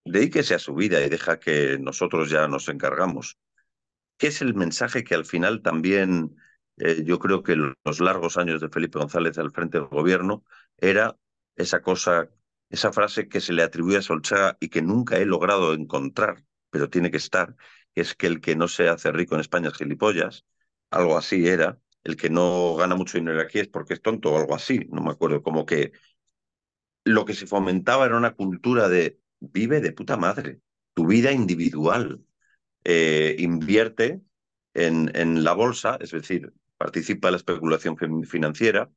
dedíquese a su vida y deja que nosotros ya nos encargamos. ¿Qué es el mensaje que al final también eh, yo creo que los largos años de Felipe González al frente del gobierno era esa cosa, esa frase que se le atribuye a Solchaga y que nunca he logrado encontrar, pero tiene que estar, es que el que no se hace rico en España es gilipollas, algo así era, el que no gana mucho dinero aquí es porque es tonto o algo así, no me acuerdo, como que lo que se fomentaba era una cultura de vive de puta madre, tu vida individual, eh, invierte en, en la bolsa, es decir, participa en la especulación financiera,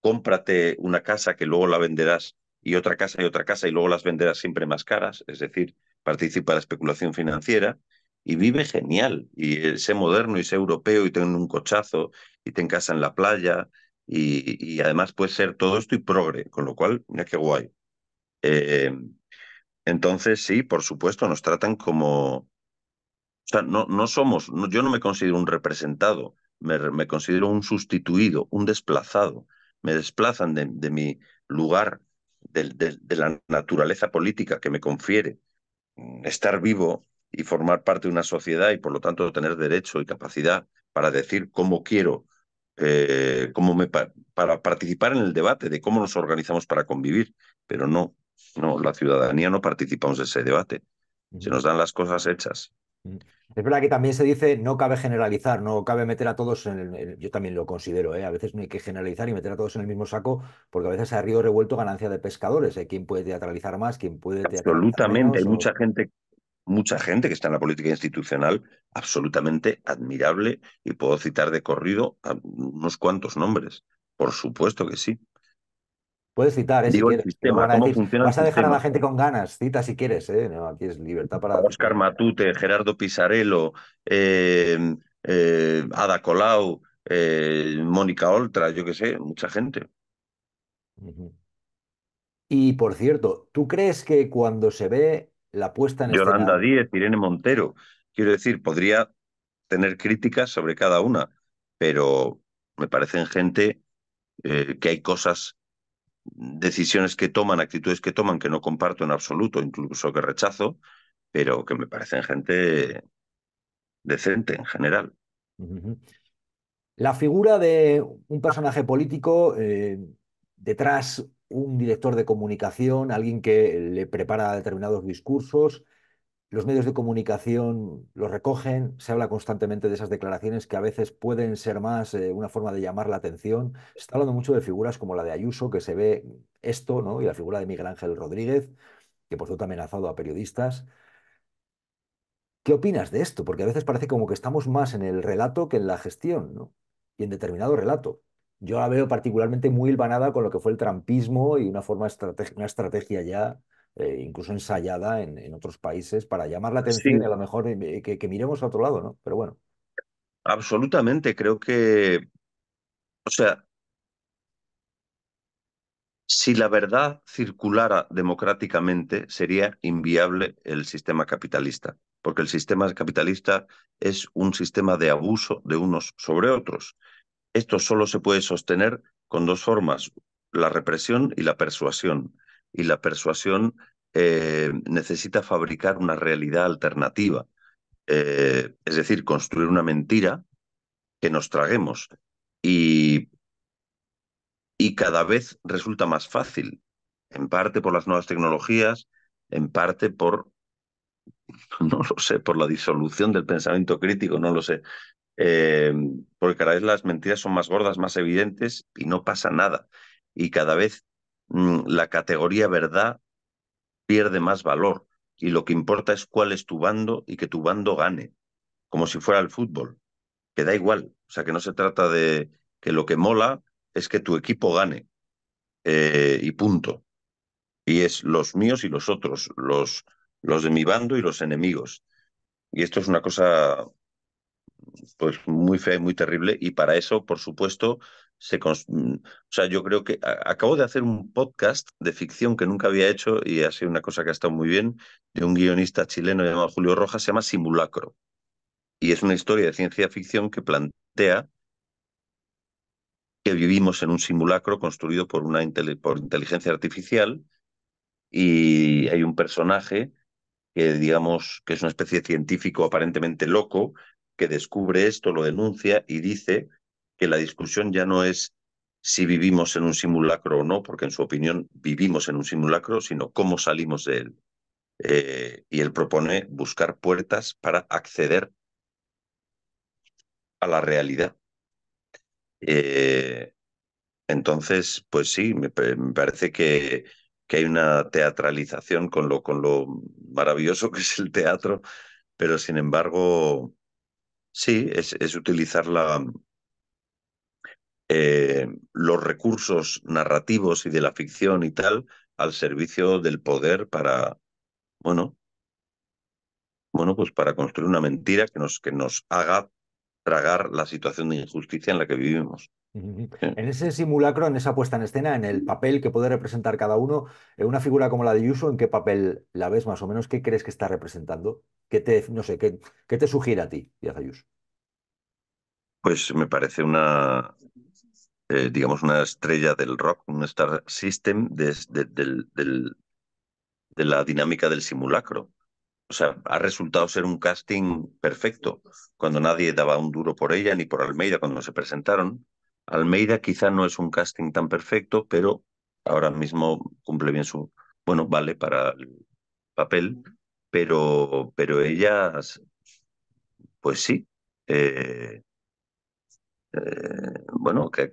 cómprate una casa que luego la venderás y otra casa y otra casa y luego las venderás siempre más caras, es decir, participa en la especulación financiera, y vive genial. Y eh, sé moderno y sé europeo y tengo un cochazo y te casa en la playa y, además puede ser todo esto y progre, con lo cual, mira qué guay. Eh, entonces, sí, por supuesto, nos tratan como... O sea, no, no somos, yo no me considero un representado, me, considero un sustituido, un desplazado. Me desplazan de, mi lugar, de la naturaleza política que me confiere mm, estar vivo y formar parte de una sociedad y por lo tanto tener derecho y capacidad para decir cómo quiero, eh, cómo me para participar en el debate de cómo nos organizamos para convivir. Pero no, no, la ciudadanía no participamos de ese debate. Se nos dan las cosas hechas. Es verdad que también se dice no cabe generalizar, no cabe meter a todos en el. Yo también lo considero, ¿eh? a veces no hay que generalizar y meter a todos en el mismo saco, porque a veces ha río revuelto ganancia de pescadores. Hay ¿eh? quien puede teatralizar más, quien puede. Absolutamente, hay mucha gente mucha gente que está en la política institucional absolutamente admirable y puedo citar de corrido a unos cuantos nombres. Por supuesto que sí. Puedes citar, vas a dejar a la gente con ganas, cita si quieres, ¿eh? aquí es libertad para... Oscar Matute, Gerardo Pisarello, eh, eh, Ada Colau, eh, Mónica Oltra, yo qué sé, mucha gente. Y por cierto, ¿tú crees que cuando se ve la puesta en Yolanda Díez, Irene Montero. Quiero decir, podría tener críticas sobre cada una, pero me parecen gente eh, que hay cosas, decisiones que toman, actitudes que toman que no comparto en absoluto, incluso que rechazo, pero que me parecen gente decente en general. La figura de un personaje político eh, detrás un director de comunicación, alguien que le prepara determinados discursos, los medios de comunicación los recogen, se habla constantemente de esas declaraciones que a veces pueden ser más eh, una forma de llamar la atención. Se está hablando mucho de figuras como la de Ayuso, que se ve esto, ¿no? Y la figura de Miguel Ángel Rodríguez, que por cierto ha amenazado a periodistas. ¿Qué opinas de esto? Porque a veces parece como que estamos más en el relato que en la gestión, Y en determinado relato yo la veo particularmente muy hilvanada con lo que fue el trampismo y una forma una estrategia ya eh, incluso ensayada en, otros países para llamar la atención y a lo mejor eh, que, que, miremos a otro lado, ¿no? Pero bueno. Absolutamente, creo que, o sea, si la verdad circulara democráticamente, sería inviable el sistema capitalista, porque el sistema capitalista es un sistema de abuso de unos sobre otros. Esto solo se puede sostener con dos formas, la represión y la persuasión. Y la persuasión eh, necesita fabricar una realidad alternativa, eh, es decir, construir una mentira que nos traguemos. Y, y cada vez resulta más fácil, en parte por las nuevas tecnologías, en parte por, [laughs] no sé, por la disolución del pensamiento crítico, no lo sé, eh, porque cada vez las mentiras son más gordas, más evidentes y no pasa nada. Y cada vez mm, la categoría verdad pierde más valor y lo que importa es cuál es tu bando y que tu bando gane, como si fuera el fútbol, que da igual, o sea que no se trata de que lo que mola es que tu equipo gane eh, y punto. Y es los míos y los otros, los, los de mi bando y los enemigos. Y esto es una cosa pues muy fea y muy terrible. Y para eso, por supuesto, se mm, o sea, yo creo que acabo de hacer un podcast de ficción que nunca había hecho y ha sido una cosa que ha estado muy bien, de un guionista chileno llamado Julio Rojas, se llama Simulacro. Y es una historia de ciencia ficción que plantea que vivimos en un simulacro construido por una por inteligencia artificial y hay un personaje que digamos que es una especie de científico aparentemente loco que descubre esto, lo denuncia y dice que la discusión ya no es si vivimos en un simulacro o no, porque en su opinión vivimos en un simulacro, sino cómo salimos de él. Eh, y él propone buscar puertas para acceder a la realidad. Eh, entonces, pues sí, me, parece que, que, hay una teatralización con lo, con lo maravilloso que es el teatro, pero sin embargo, Sí, es, es utilizar la, eh, los recursos narrativos y de la ficción y tal al servicio del poder para, bueno, bueno, pues para construir una mentira que nos, que nos haga tragar la situación de injusticia en la que vivimos. En ese simulacro, en esa puesta en escena, en el papel que puede representar cada uno, en eh, una figura como la de Yuso, ¿en qué papel la ves más o menos? ¿Qué crees que está representando? ¿Qué te, no sé, qué, qué te sugiere a ti, Díaz Ayuso? Pues me parece una, eh, digamos, una estrella del rock, un star system de, de la dinámica del simulacro. O sea, ha resultado ser un casting perfecto, cuando nadie daba un duro por ella ni por Almeida cuando se presentaron Almeida quizá no es un casting tan perfecto, pero ahora mismo cumple bien su, bueno, vale para el papel, pero, pero ellas, pues sí, eh, eh, bueno, que,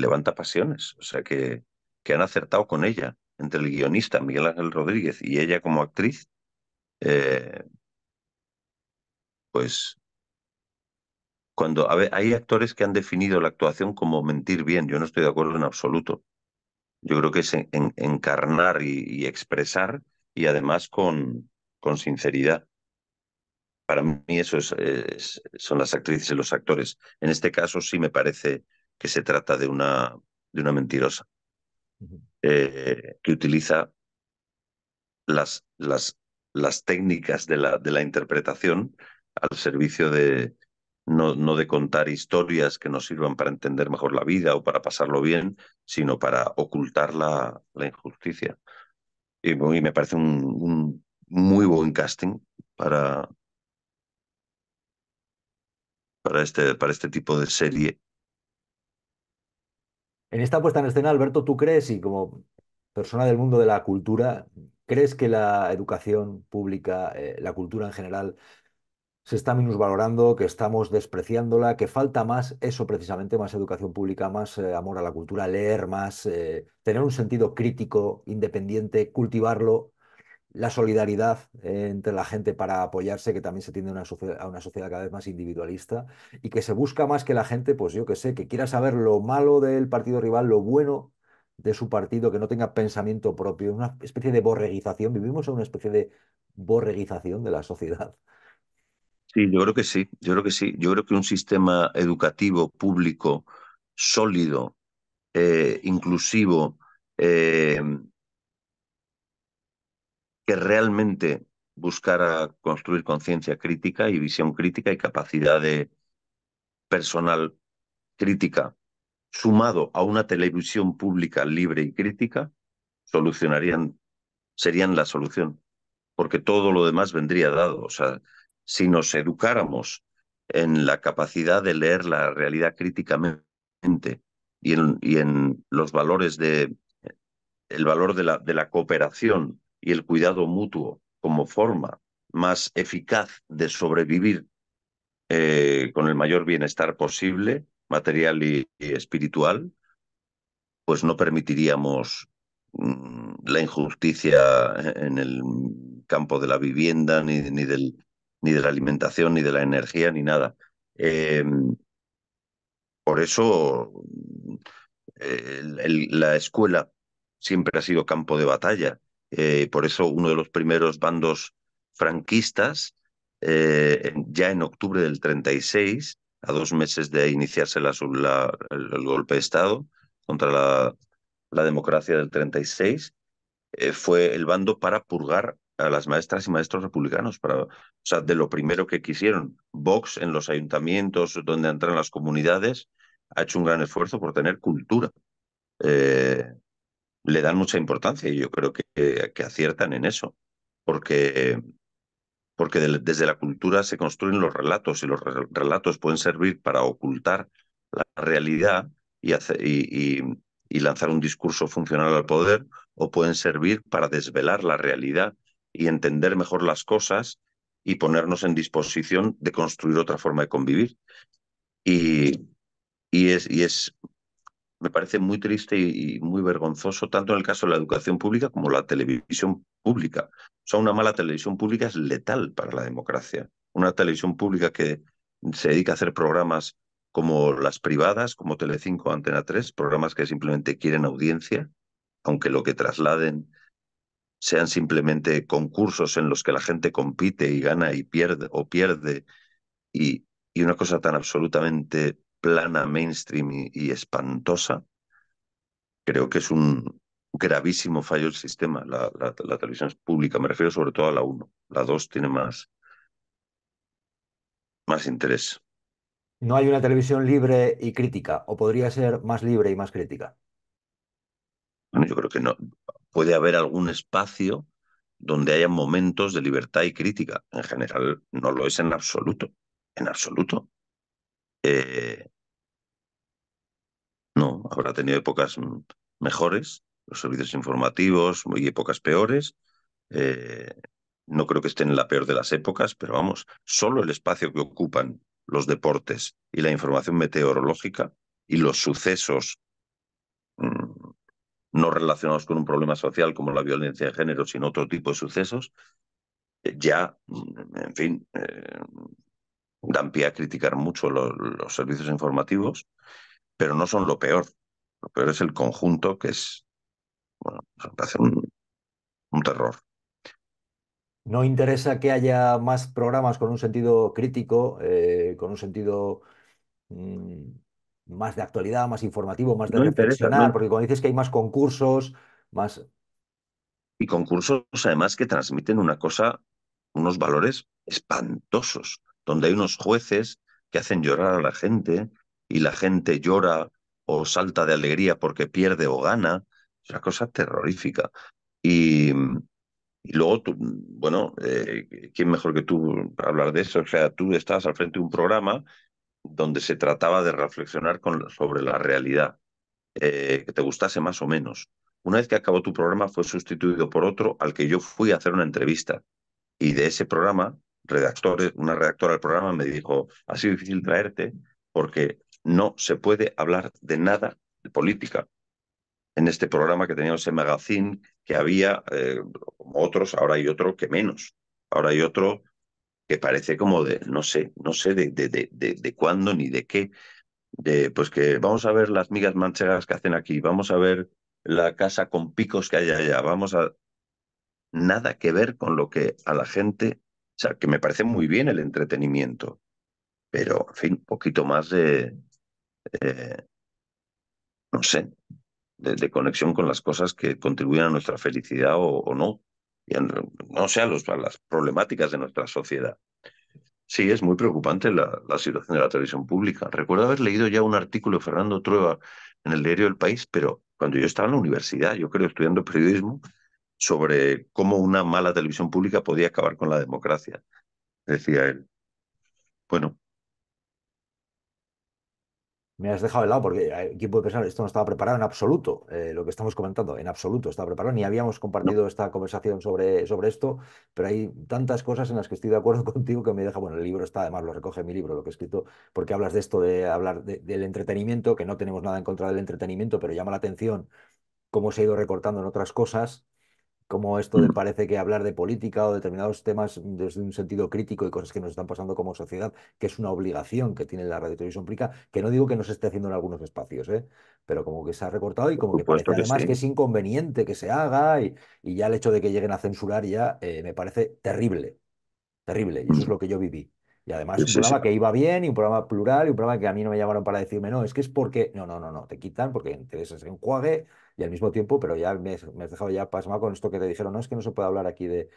levanta pasiones, o sea, que, que han acertado con ella, entre el guionista Miguel Ángel Rodríguez y ella como actriz, eh, pues cuando hay actores que han definido la actuación como mentir bien, yo no estoy de acuerdo en absoluto. Yo creo que es encarnar y, expresar y además con, con sinceridad. Para mí eso es, son las actrices y los actores. En este caso sí me parece que se trata de una, de una mentirosa eh, que utiliza las, las, las técnicas de la, de la interpretación al servicio de, no, de contar historias que nos sirvan para entender mejor la vida o para pasarlo bien, sino para ocultar la, injusticia. Y, me parece un, muy buen casting para, para este, para este tipo de serie. En esta puesta en escena, Alberto, ¿tú crees, y como persona del mundo de la cultura, crees que la educación pública, eh, la cultura en general, se está minusvalorando, que estamos despreciándola, que falta más eso precisamente, más educación pública, más eh, amor a la cultura, leer más, eh, tener un sentido crítico, independiente, cultivarlo, la solidaridad eh, entre la gente para apoyarse, que también se tiende una a una sociedad cada vez más individualista y que se busca más que la gente, pues yo que sé, que quiera saber lo malo del partido rival, lo bueno de su partido, que no tenga pensamiento propio, una especie de borreguización, vivimos en una especie de borreguización de la sociedad. Sí, yo creo que sí, yo creo que sí. Yo creo que un sistema educativo público sólido, eh, inclusivo, eh, que realmente buscara construir conciencia crítica y visión crítica y capacidad de personal crítica, sumado a una televisión pública libre y crítica, solucionarían, serían la solución, porque todo lo demás vendría dado. O sea, si nos educáramos en la capacidad de leer la realidad críticamente y en, y en los valores de el valor de la, de la cooperación y el cuidado mutuo como forma más eficaz de sobrevivir eh, con el mayor bienestar posible, material y, espiritual, pues no permitiríamos mm, la injusticia en el campo de la vivienda ni, ni, del, ni de la alimentación, ni de la energía, ni nada. Em, por eso eh, la escuela siempre ha sido campo de batalla. Eh, por eso uno de los primeros bandos franquistas, eh, ya en octubre del 36, a dos meses de iniciarse la, el, golpe de Estado contra la, la democracia del 36, fue el bando para purgar a las maestras y maestros republicanos para o sea de lo primero que quisieron Vox en los ayuntamientos donde entran las comunidades ha hecho un gran esfuerzo por tener cultura eh, le dan mucha importancia y yo creo que, eh, que, aciertan en eso porque porque desde la cultura se construyen los relatos y los relatos pueden servir para ocultar la realidad y lanzar un discurso funcional al poder o pueden servir para desvelar la realidad y entender mejor las cosas y ponernos en disposición de construir otra forma de convivir. Y, es, y es, me parece muy triste y, muy vergonzoso, tanto en el caso de la educación pública como la televisión pública. O sea, una mala televisión pública es letal para la democracia. Una televisión pública que se dedica a hacer programas como las privadas, como Telecinco, Antena 3, programas que simplemente quieren audiencia, aunque lo que trasladen sean simplemente concursos en los que la gente compite y gana y pierde o pierde, y, y una cosa tan absolutamente plana, mainstream y, espantosa, creo que es un, gravísimo fallo del sistema, la, televisión es pública, me refiero sobre todo a la 1. La 2 tiene más, más interés. No hay una televisión libre y crítica, o podría ser más libre y más crítica. Bueno, yo creo que no puede haber algún espacio donde haya momentos de libertad y crítica. En general no lo es en absoluto, en absoluto. Eh, no, habrá tenido épocas mejores, los servicios informativos, y épocas peores. Eh, no creo que estén en la peor de las épocas, pero vamos, solo el espacio que ocupan los deportes y la información meteorológica y los sucesos mm, no relacionados con un problema social como la violencia de género, sino otro tipo de sucesos, eh, ya, mm, en fin, eh, dan pie a criticar mucho los, servicios informativos, pero no son lo peor. Lo peor es el conjunto, que es, bueno, parece un, terror. No interesa que haya más programas con un sentido crítico, eh, con un sentido mm, más de actualidad, más informativo, más de reflexionar, porque cuando dices que hay más concursos, más... Y concursos además que transmiten una cosa, unos valores espantosos, donde hay unos jueces que hacen llorar a la gente y la gente llora o salta de alegría porque pierde o gana, es una cosa terrorífica. Y, y luego, tú, bueno, eh, ¿quién mejor que tú hablar de eso? O sea, tú estás al frente de un programa donde se trataba de reflexionar sobre la realidad, eh, que te gustase más o menos. Una vez que acabó tu programa fue sustituido por otro al que yo fui a hacer una entrevista. Y de ese programa, redactores una redactora del programa me dijo, ha sido difícil traerte porque no se puede hablar de nada de política. En este programa que teníamos en Magazine, que había eh, otros, ahora hay otro que menos. Ahora hay otro que parece como de, no sé, no sé de, de, de, cuándo ni de qué. De, pues que vamos a ver las migas manchegas que hacen aquí, vamos a ver la casa con picos que hay allá, vamos a... Nada que ver con lo que a la gente, o sea, que me parece muy bien el entretenimiento, pero, en fin, un poquito más de, eh, no sé, de, conexión con las cosas que contribuyen a nuestra felicidad o no no sean los, las problemáticas de nuestra sociedad. Sí, es muy preocupante la, la, situación de la televisión pública. Recuerdo haber leído ya un artículo de Fernando Trueba en el diario El País, pero cuando yo estaba en la universidad, yo creo estudiando periodismo, sobre cómo una mala televisión pública podía acabar con la democracia, decía él. Bueno, me has dejado de lado porque aquí eh, puede pensar, esto no estaba preparado en absoluto, eh, lo que estamos comentando, en absoluto estaba preparado, ni habíamos compartido esta conversación sobre, sobre esto, pero hay tantas cosas en las que estoy de acuerdo [laughs] contigo que me deja, bueno, el libro está, además lo recoge mi libro, lo que he escrito, porque hablas de esto, de hablar del entretenimiento, que no tenemos nada en contra del entretenimiento, pero llama la atención cómo se ha ido recortando en otras cosas como esto de mm. parece que hablar de política o determinados temas desde un sentido crítico y cosas que nos están pasando como sociedad, que es una obligación que tiene la radio televisión pública, que no digo que no se esté haciendo en algunos espacios, ¿eh? pero como que se ha recortado y como que además que es inconveniente que se haga y, y, ya el hecho de que lleguen a censurar ya eh, me parece terrible, terrible, y eso es mm. lo que yo viví. Y además un programa que iba bien y un programa plural y un programa que a mí no me llamaron para decirme, no, es que es porque, no, no, no, no, te quitan porque intereses en Juague y al mismo tiempo, pero ya me, me has dejado ya pasmado con esto que te dijeron, no, es que no se puede hablar aquí de,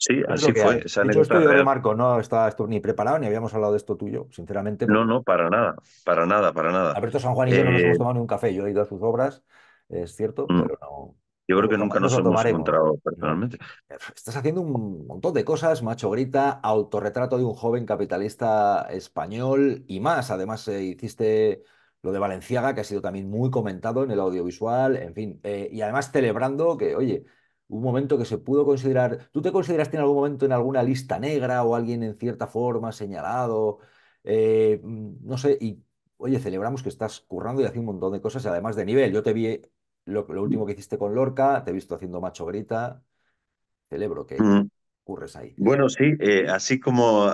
Sí, así fue. Dicho de Marco, no está ni preparado ni habíamos hablado de esto tuyo, sinceramente. No, no, para nada, para nada, para nada. Alberto San Juan y yo no nos eh, hemos tomado ni un café. Yo he ido a sus obras, es cierto, mm, pero no. Yo creo que nunca nos, hemos encontrado personalmente. Estás haciendo un montón de cosas, macho grita, autorretrato de un joven capitalista español y más. Además, eh, hiciste lo de Valenciaga, que ha sido también muy comentado en el audiovisual, en fin, eh, y además celebrando que, oye, un momento que se pudo considerar, ¿tú te consideraste en algún momento en alguna lista negra o alguien en cierta forma señalado? Eh, no sé, y oye, celebramos que estás currando y haciendo un montón de cosas, además de nivel, yo te vi lo, último que hiciste con Lorca, te he visto haciendo macho grita, celebro que... Mm. curres Ahí. Bueno, sí, eh, así como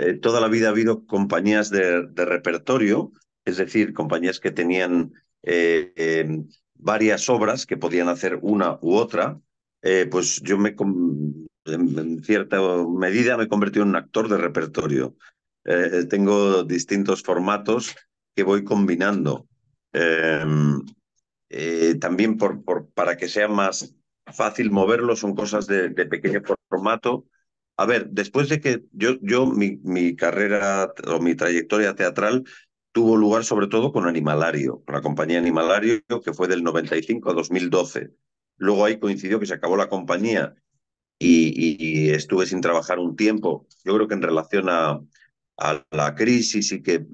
eh, toda la vida ha habido compañías de, repertorio, es decir, compañías que tenían eh, em, varias obras que podían hacer una u otra. Eh, pues yo me, en cierta medida me he convertido en un actor de repertorio. tengo distintos formatos que voy combinando. Em, también para que sea más fácil moverlo, son cosas de pequeño formato a ver, después de que yo, yo mi, carrera o mi trayectoria teatral tuvo lugar sobre todo con Animalario, con la compañía Animalario, que fue del 95 a 2012. Luego ahí coincidió que se acabó la compañía y, estuve sin trabajar un tiempo. Yo creo que en relación a, a la crisis y que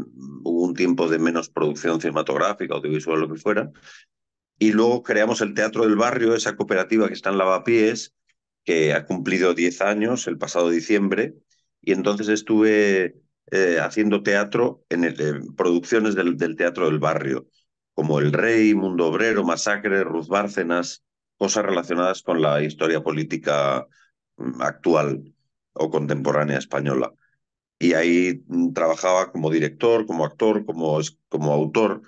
hubo un tiempo de menos producción cinematográfica, audiovisual, lo que fuera. Y luego creamos el Teatro del Barrio, esa cooperativa que está en Lavapiés, que ha cumplido 10 años el pasado diciembre y entonces estuve eh, haciendo teatro en, producciones del, teatro del barrio, como El Rey, Mundo Obrero, Masacre, Ruz Bárcenas, cosas relacionadas con la historia política mm, actual o contemporánea española. Y ahí mm, trabajaba como director, como actor, como, como autor.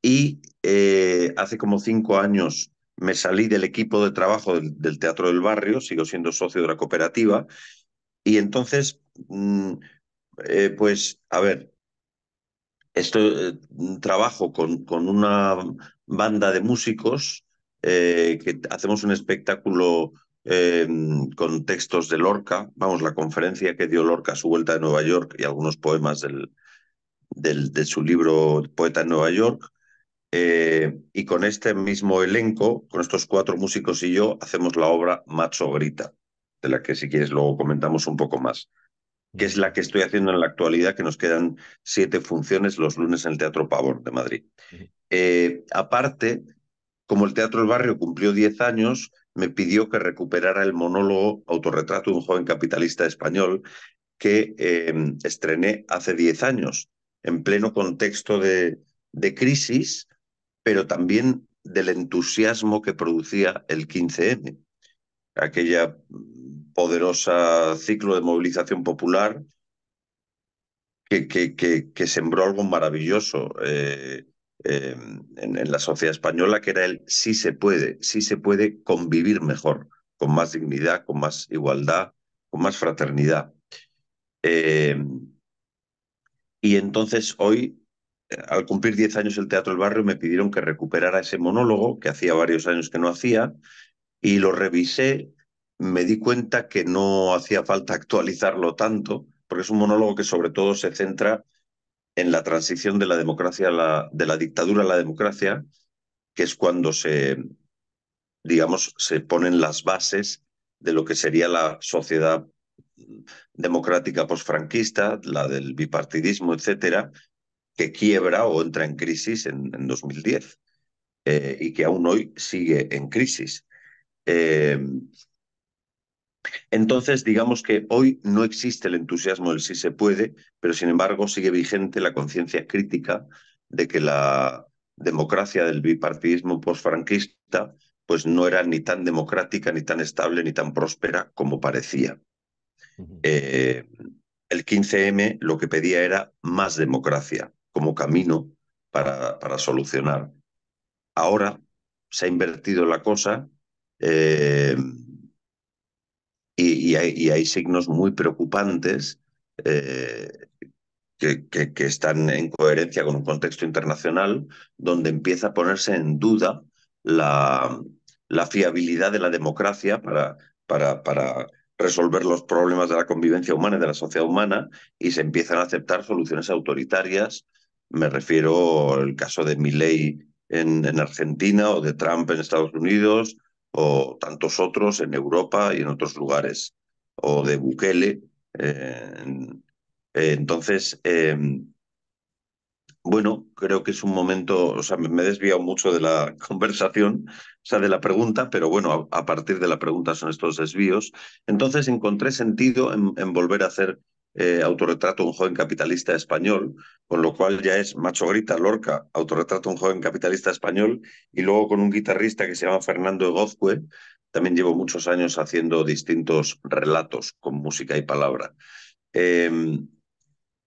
Y eh, hace como cinco años me salí del equipo de trabajo del, Teatro del Barrio, sigo siendo socio de la cooperativa, y entonces, mm, eh, pues, a ver, esto, eh, trabajo con, con, una banda de músicos eh, que hacemos un espectáculo con textos de Lorca, vamos, la conferencia que dio Lorca a su vuelta de Nueva York y algunos poemas del, de su libro Poeta en Nueva York, eh, y con este mismo elenco, con estos cuatro músicos y yo, hacemos la obra Macho Grita, de la que si quieres luego comentamos un poco más, que es la que estoy haciendo en la actualidad, que nos quedan siete funciones los lunes en el Teatro Pavón de Madrid. Eh, aparte, como el Teatro del Barrio cumplió diez años, me pidió que recuperara el monólogo Autorretrato de un joven capitalista español que em, estrené hace diez años, en pleno contexto de, de crisis, pero también del entusiasmo que producía el 15M, aquella poderosa ciclo de movilización popular que, que, que, sembró algo maravilloso eh, em, en, la sociedad española, que era el sí se puede, sí se puede convivir mejor, con más dignidad, con más igualdad, con más fraternidad. Em, y entonces hoy al cumplir 10 años el Teatro del Barrio me pidieron que recuperara ese monólogo que hacía varios años que no hacía y lo revisé, me di cuenta que no hacía falta actualizarlo tanto, porque es un monólogo que sobre todo se centra en la transición de la democracia la, de la dictadura a la democracia, que es cuando se digamos se ponen las bases de lo que sería la sociedad democrática posfranquista, la del bipartidismo, etcétera, que quiebra o entra en crisis en, 2010 eh, y que aún hoy sigue en crisis. Eh, entonces, digamos que hoy no existe el entusiasmo del sí se puede, pero sin embargo sigue vigente la conciencia crítica de que la democracia del bipartidismo posfranquista pues no era ni tan democrática, ni tan estable, ni tan próspera como parecía. Eh, el 15M lo que pedía era más democracia, como camino para, para solucionar. Ahora se ha invertido la cosa eh, y, hay, signos muy preocupantes eh, que, que, están en coherencia con un contexto internacional donde empieza a ponerse en duda la, fiabilidad de la democracia para, para, para resolver los problemas de la convivencia humana y de la sociedad humana y se empiezan a aceptar soluciones autoritarias me refiero al caso de Milley en, Argentina o de Trump en Estados Unidos o tantos otros en Europa y en otros lugares, o de Bukele. entonces, em, bueno, creo que es un momento, o sea, me he desviado mucho de la [laughs] conversación, o sea, de la pregunta, pero bueno, a, partir de la pregunta son estos desvíos. Entonces encontré sentido en volver a hacer eh, autorretrato un joven capitalista español, con lo cual ya es Macho Grita Lorca, Autorretrato un joven capitalista español, y luego con un guitarrista que se llama Fernando Egozcue. También llevo muchos años haciendo distintos relatos con música y palabra. Em,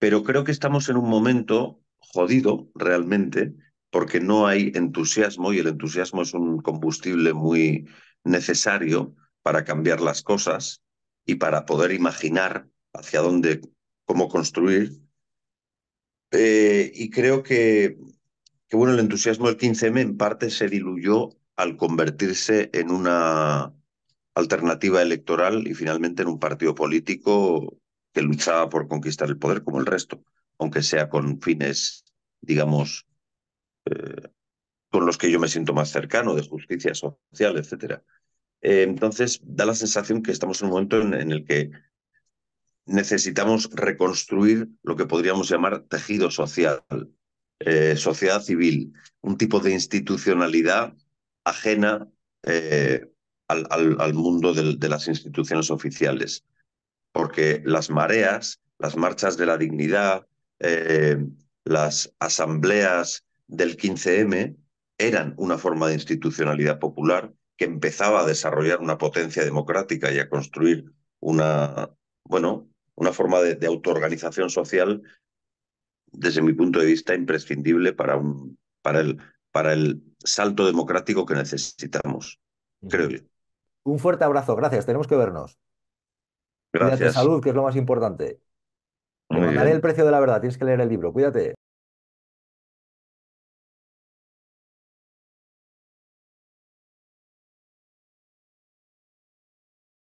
pero creo que estamos en un momento jodido realmente, porque no hay entusiasmo y el entusiasmo es un combustible muy necesario para cambiar las cosas y para poder imaginar hacia dónde, cómo construir. Eh, y creo que, que, bueno, el entusiasmo del 15M en parte se diluyó al convertirse en una alternativa electoral y finalmente en un partido político que luchaba por conquistar el poder como el resto, aunque sea con fines, digamos, eh, con los que yo me siento más cercano, de justicia social, etc. Eh, entonces, da la sensación que estamos en un momento en el que necesitamos reconstruir lo que podríamos llamar tejido social, eh, sociedad civil, un tipo de institucionalidad ajena eh, al, mundo de, las instituciones oficiales. Porque las mareas, las marchas de la dignidad, eh, las asambleas del 15M eran una forma de institucionalidad popular que empezaba a desarrollar una potencia democrática y a construir una, bueno, una forma de, autoorganización social, desde mi punto de vista, imprescindible para, un, para, el, para el salto democrático que necesitamos, creo yo. Un fuerte abrazo, gracias, tenemos que vernos. Gracias. salud, que es lo más importante. el precio de la verdad, tienes que leer el libro, cuídate.